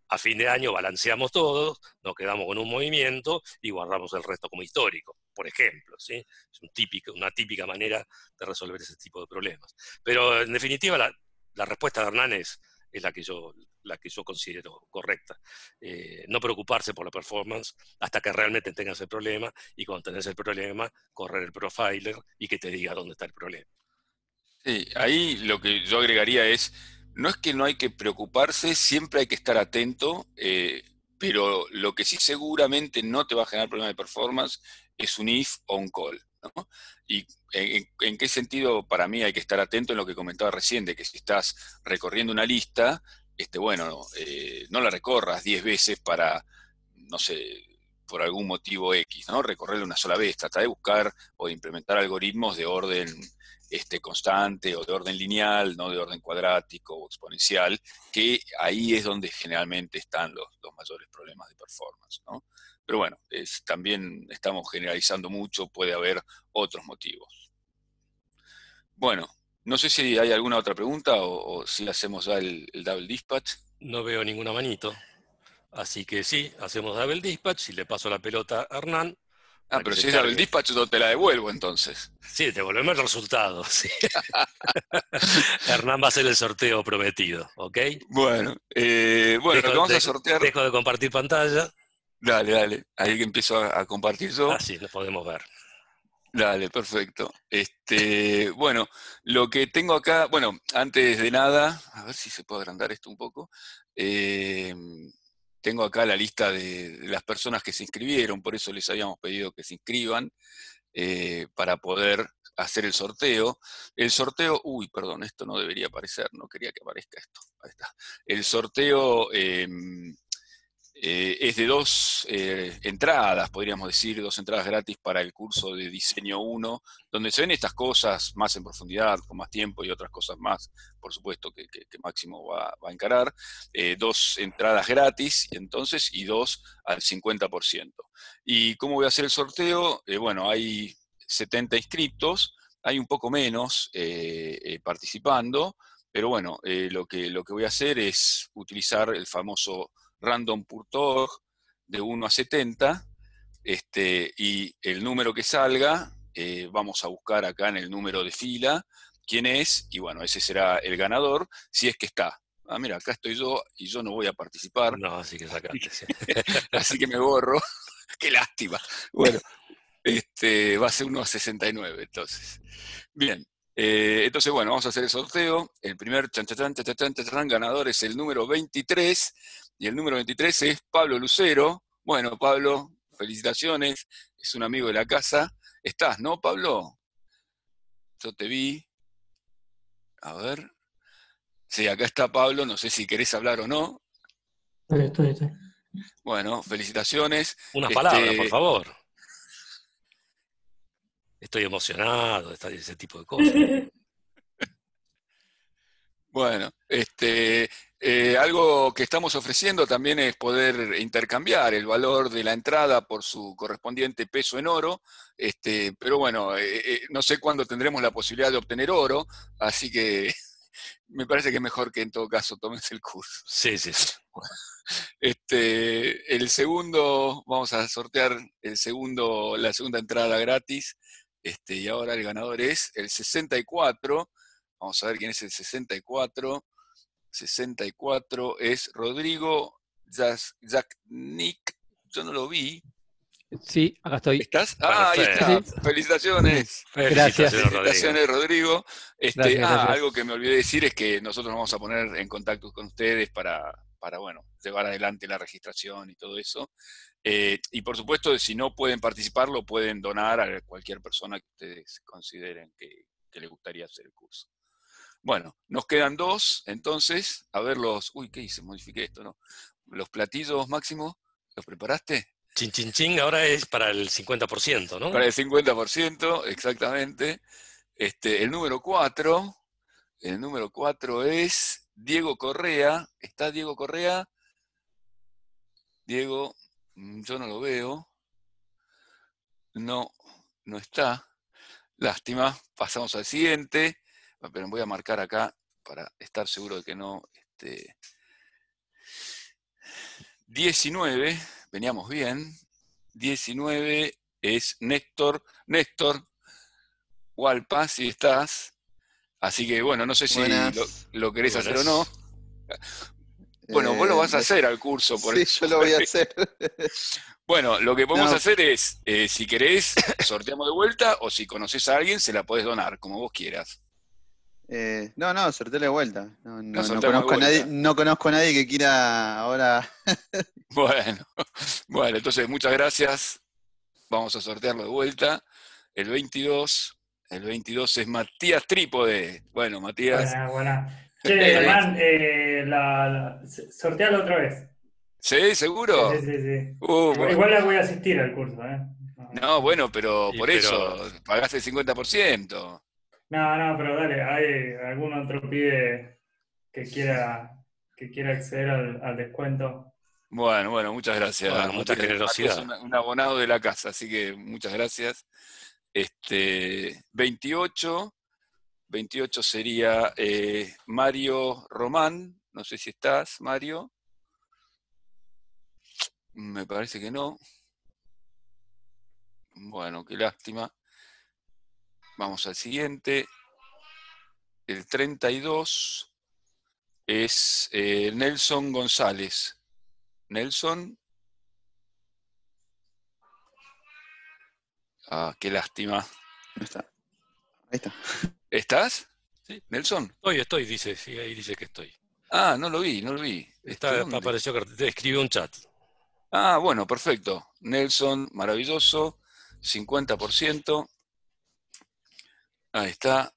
a fin de año balanceamos todos, nos quedamos con un movimiento y guardamos el resto como histórico, por ejemplo. ¿sí? Es un típico, una típica manera de resolver ese tipo de problemas. Pero en definitiva, la, respuesta de Hernán es, la, que yo, la que yo considero correcta. Eh, no preocuparse por la performance hasta que realmente tengas el problema y cuando tengas el problema, correr el profiler y que te diga dónde está el problema. Sí, ahí lo que yo agregaría es no es que no hay que preocuparse, siempre hay que estar atento, eh, pero lo que sí seguramente no te va a generar problemas de performance es un if o un call. ¿Y eh, en, qué sentido para mí hay que estar atento en lo que comentaba recién, de que si estás recorriendo una lista, este, bueno, eh, no la recorras 10 veces para, no sé, por algún motivo X, ¿no? Recorrerla una sola vez, trata de buscar o de implementar algoritmos de orden este, constante o de orden lineal, no de orden cuadrático o exponencial, que ahí es donde generalmente están los, mayores problemas de performance. Pero bueno, también estamos generalizando mucho, puede haber otros motivos. Bueno, no sé si hay alguna otra pregunta o, si hacemos ya el, el double dispatch. No veo ninguna manito. Así que sí, hacemos double dispatch y le paso la pelota a Hernán Ah, pero si es el despacho te la devuelvo entonces. Sí, te devolvemos el resultado. Hernán va a hacer el sorteo prometido, ¿ok? Bueno, eh, bueno lo que vamos a sortear. Dejo de compartir pantalla. Dale, dale. Ahí que empiezo a, compartir yo. Así lo podemos ver. Dale, perfecto. Este, bueno, lo que tengo acá, bueno, antes de nada, a ver si se puede agrandar esto un poco. Eh, tengo acá la lista de las personas que se inscribieron, por eso les habíamos pedido que se inscriban eh, para poder hacer el sorteo. El sorteo, uy, perdón, esto no debería aparecer, no quería que aparezca esto. Ahí está. El sorteo em, eh, es de dos eh, entradas, podríamos decir, dos entradas gratis para el curso de diseño 1, donde se ven estas cosas más en profundidad, con más tiempo y otras cosas más, por supuesto, que, Máximo va, a encarar. Eh, dos entradas gratis, entonces, y dos al 50%. ¿Y cómo voy a hacer el sorteo? bueno, hay 70 inscriptos, hay un poco menos participando, pero bueno, lo, que, lo que voy a hacer es utilizar el famoso random de 1 a 70, este, y el número que salga, vamos a buscar acá en el número de fila quién es, y bueno, ese será el ganador, si es que está. Ah, mira, acá estoy yo y yo no voy a participar. No, así que así que me borro. Qué lástima. Bueno, este, va a ser uno a 69, entonces. Bien, entonces, bueno, vamos a hacer el sorteo. El primer ganador es el número 23, y el número 23 es Pablo Lucero. Bueno, Pablo, felicitaciones, es un amigo de la casa. Estás, ¿no, Pablo? Yo te vi. A ver. Sí, acá está Pablo, no sé si querés hablar o no. Bueno, felicitaciones. Unas palabra, palabras, este, por favor. Estoy emocionado, de ese tipo de cosas. bueno, este, eh, algo que estamos ofreciendo también es poder intercambiar el valor de la entrada por su correspondiente peso en oro, este, pero bueno, eh, eh, no sé cuándo tendremos la posibilidad de obtener oro, así que me parece que es mejor que en todo caso tomes el curso. Sí, sí. sí. Este, el segundo, vamos a sortear el segundo, la segunda entrada gratis, este, y ahora el ganador es el 64, vamos a ver quién es el 64. 64 es Rodrigo Nick Yo no lo vi. Sí, acá estoy. ¿Estás? Ah, Felicitaciones. Gracias. Felicitaciones, Rodrigo. Este, ah, algo que me olvidé decir es que nosotros nos vamos a poner en contacto con ustedes para, para bueno, llevar adelante la registración y todo eso. Eh, y por supuesto, si no pueden participar, lo pueden donar a cualquier persona que ustedes consideren que, que le gustaría hacer el curso. Bueno, nos quedan dos, entonces, a ver los... Uy, ¿qué hice? Modifiqué esto, ¿no? Los platillos Máximo, ¿los preparaste? Chin, chin, chin, ahora es para el 50%, ¿no? Para el 50%, exactamente. Este, el número 4, el número 4 es Diego Correa. ¿Está Diego Correa? Diego, mm, yo no lo veo. No, no está. Lástima, pasamos al siguiente. Ah, pero voy a marcar acá para estar seguro de que no... Este, 19, veníamos bien. 19 es Néstor. Néstor, Walpa, si estás. Así que bueno, no sé si lo, querés hacer o no. Bueno, vos lo eh, vas a hacer al curso, sí, yo lo voy a hacer. Bueno, lo que podemos hacer es, eh, si querés, sorteamos de vuelta o si conoces a alguien, se la podés donar, como vos quieras. Eh, no, no, sorteo de vuelta. No, conozco a nadie que quiera ahora. bueno, bueno, entonces muchas gracias. Vamos a sortearlo de vuelta. El 22, el 22 es Matías Trípode. Bueno, Matías. Buenas, buenas. Eh, sortealo otra vez. ¿Sí? ¿Seguro? Sí, sí, uh, igual, la voy a asistir al curso, eh. No, bueno, pero por eso pagaste el 50%. No, no, pero dale, ¿hay algún otro pibe que quiera, que quiera acceder al, descuento? Bueno, bueno, muchas gracias. mucha generosidad. Un, abonado de la casa, así que muchas gracias. Este, 28, 28 sería eh, Mario Román, no sé si estás, Mario. Me parece que no. Bueno, qué lástima. Vamos al siguiente. El 32 es eh, Nelson González. Nelson. Ah, qué lástima. Está. Ahí está. ¿Estás? Sí. Nelson. Estoy, estoy, dice, sí, ahí dice que estoy. Ah, no lo vi, no lo vi. Está, apareció, te escribió un chat. Ah, bueno, perfecto. Nelson, maravilloso, 50%. Ahí está.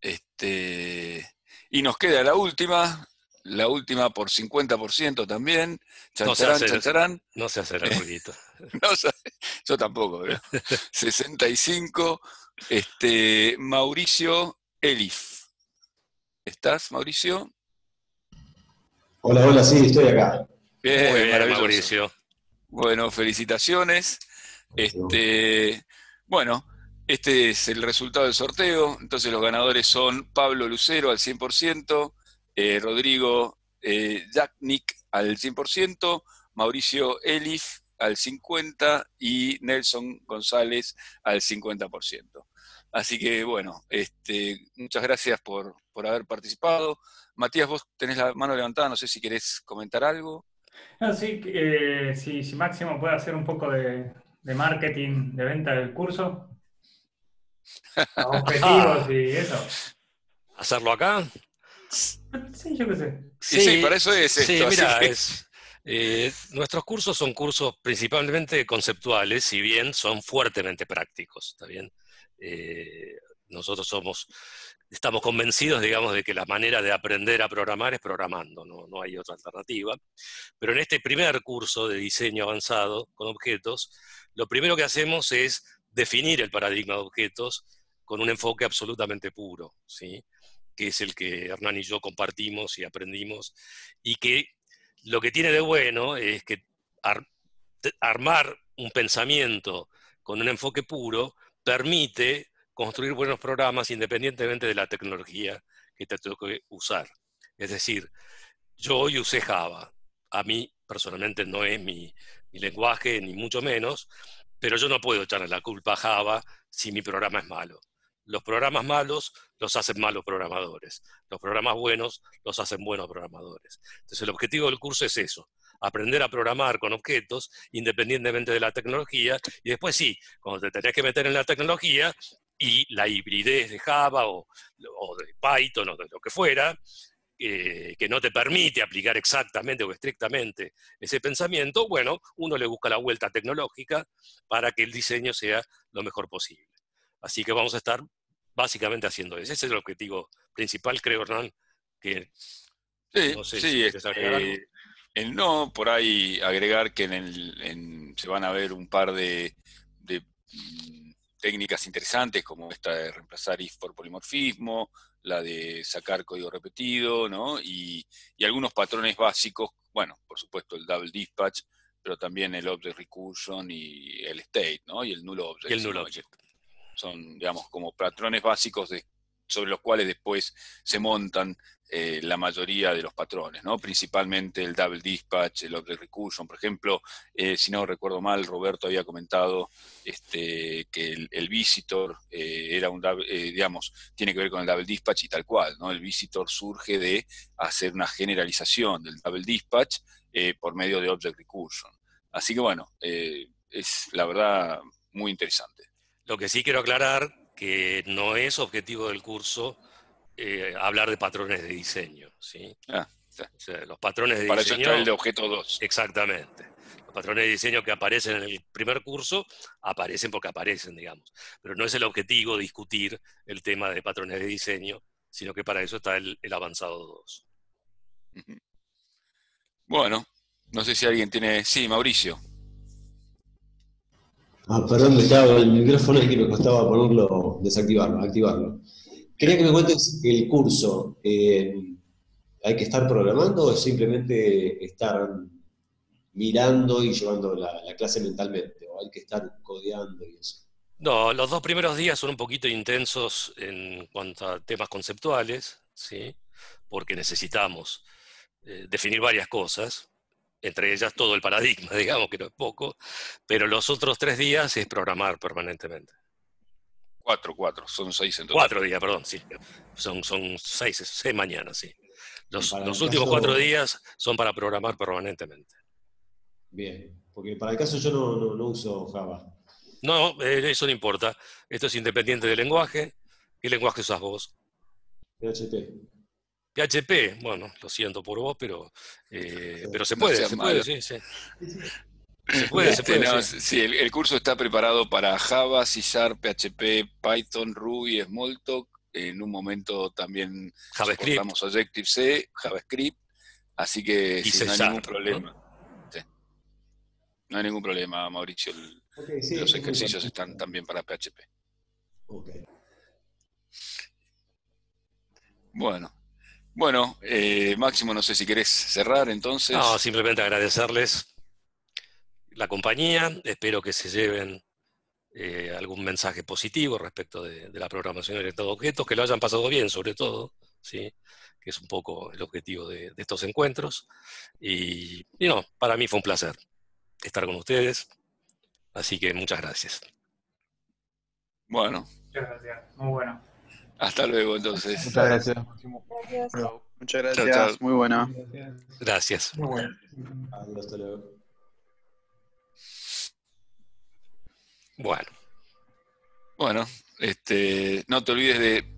Este, y nos queda la última, la última por 50% también. Chancharán, no se chancharán. No se hace el no yo tampoco, 65, ¿eh? este, Mauricio Elif. ¿Estás, Mauricio? Hola, hola, sí, estoy acá. Bien, Muy bien Mauricio. Bueno, felicitaciones. Este, bueno, este es el resultado del sorteo. Entonces los ganadores son Pablo Lucero al 100%, eh, Rodrigo eh, al 100%, Mauricio Elif al 50% y Nelson González al 50%. Así que bueno, este, muchas gracias por, haber participado. Matías, vos tenés la mano levantada, no sé si querés comentar algo. Ah, sí, eh, si, Máximo puede hacer un poco de, de marketing, de venta del curso, y eso. ¿Hacerlo acá? Sí, yo qué sé. Sí, para eso es Mira, eh, nuestros cursos son cursos principalmente conceptuales, si bien son fuertemente prácticos, eh, nosotros somos, estamos convencidos, digamos, de que la manera de aprender a programar es programando, no, no hay otra alternativa. Pero en este primer curso de diseño avanzado con objetos, lo primero que hacemos es definir el paradigma de objetos con un enfoque absolutamente puro, ¿sí? que es el que Hernán y yo compartimos y aprendimos, y que lo que tiene de bueno es que armar un pensamiento con un enfoque puro permite construir buenos programas independientemente de la tecnología que te toque usar. Es decir, yo hoy usé Java, a mí personalmente no es mi lenguaje, ni mucho menos, pero yo no puedo echarle la culpa a Java si mi programa es malo. Los programas malos los hacen malos programadores. Los programas buenos los hacen buenos programadores. Entonces el objetivo del curso es eso, aprender a programar con objetos independientemente de la tecnología. Y después sí, cuando te tenés que meter en la tecnología y la hibridez de Java o, o de Python o de lo que fuera, eh, que no te permite aplicar exactamente o estrictamente ese pensamiento, bueno, uno le busca la vuelta tecnológica para que el diseño sea lo mejor posible. Así que vamos a estar básicamente haciendo eso. Ese es el objetivo principal, creo, Hernán, que... Sí, sí, si este, no, por ahí agregar que en se van a ver un par de técnicas interesantes como esta de reemplazar if por polimorfismo, la de sacar código repetido, ¿no? Y, y algunos patrones básicos, bueno, por supuesto el double dispatch, pero también el object recursion y el state, ¿no? Y el null object. el null object. Son, digamos, como patrones básicos de, sobre los cuales después se montan eh, la mayoría de los patrones, ¿no? principalmente el double dispatch, el object recursion. Por ejemplo, eh, si no recuerdo mal, Roberto había comentado este, que el, visitor eh, era un, digamos, tiene que ver con el double dispatch y tal cual. ¿no? El visitor surge de hacer una generalización del double dispatch por medio de object recursion. Así que bueno, es la verdad muy interesante. Lo que sí quiero aclarar que no es objetivo del curso eh, hablar de patrones de diseño. ¿sí? Ah, los patrones de diseño. Para eso está el de objeto 2. Exactamente. Los patrones de diseño que aparecen en el primer curso aparecen porque aparecen, digamos. Pero no es el objetivo discutir el tema de patrones de diseño, sino que para eso está el, el avanzado 2. Bueno, no sé si alguien tiene. Sí, Mauricio. Ah, perdón, estaba el micrófono que me costaba ponerlo, desactivarlo, activarlo. Quería que me cuentes el curso. Eh, ¿Hay que estar programando o simplemente estar mirando y llevando la, clase mentalmente? ¿O hay que estar codeando y eso? No, los dos primeros días son un poquito intensos en cuanto a temas conceptuales, ¿sí? porque necesitamos eh, definir varias cosas entre ellas todo el paradigma, digamos que no es poco, pero los otros tres días es programar permanentemente. Cuatro, cuatro, son seis entonces. Cuatro días, perdón, sí. Son, son seis, seis mañanas, sí. Los, últimos cuatro días son para programar permanentemente. Bien, porque para el caso yo no, no, uso Java. No, eh, eso no importa. Esto es independiente del lenguaje. ¿Qué lenguaje usas vos? PHP. PHP, bueno, lo siento por vos, pero, eh, eh, pero se puede, se puede, sí, sí. Se puede, se este, puede. sí, el, curso está preparado para Java, C Sharp, PHP, Python, Ruby, Smalltalk. En un momento también JavaScript. Objective C, JavaScript. Así que y no hay ningún problema. ¿no? hay ningún problema, Mauricio. los ejercicios están también para PHP. Okay. Bueno, bueno, eh, Máximo, no sé si querés cerrar entonces. No, simplemente agradecerles la compañía. Espero que se lleven eh, algún mensaje positivo respecto de, la programación Estado de objetos, que lo hayan pasado bien, sobre todo, ¿sí? que es un poco el objetivo de, estos encuentros. Y, y no, para mí fue un placer estar con ustedes. Así que muchas gracias. Bueno. Muchas gracias. Muy bueno. Hasta luego, entonces. Muchas gracias. gracias. Muchas gracias. Muy buena. Gracias. Muy bueno. Hasta luego. Bueno. Bueno, este, no te olvides de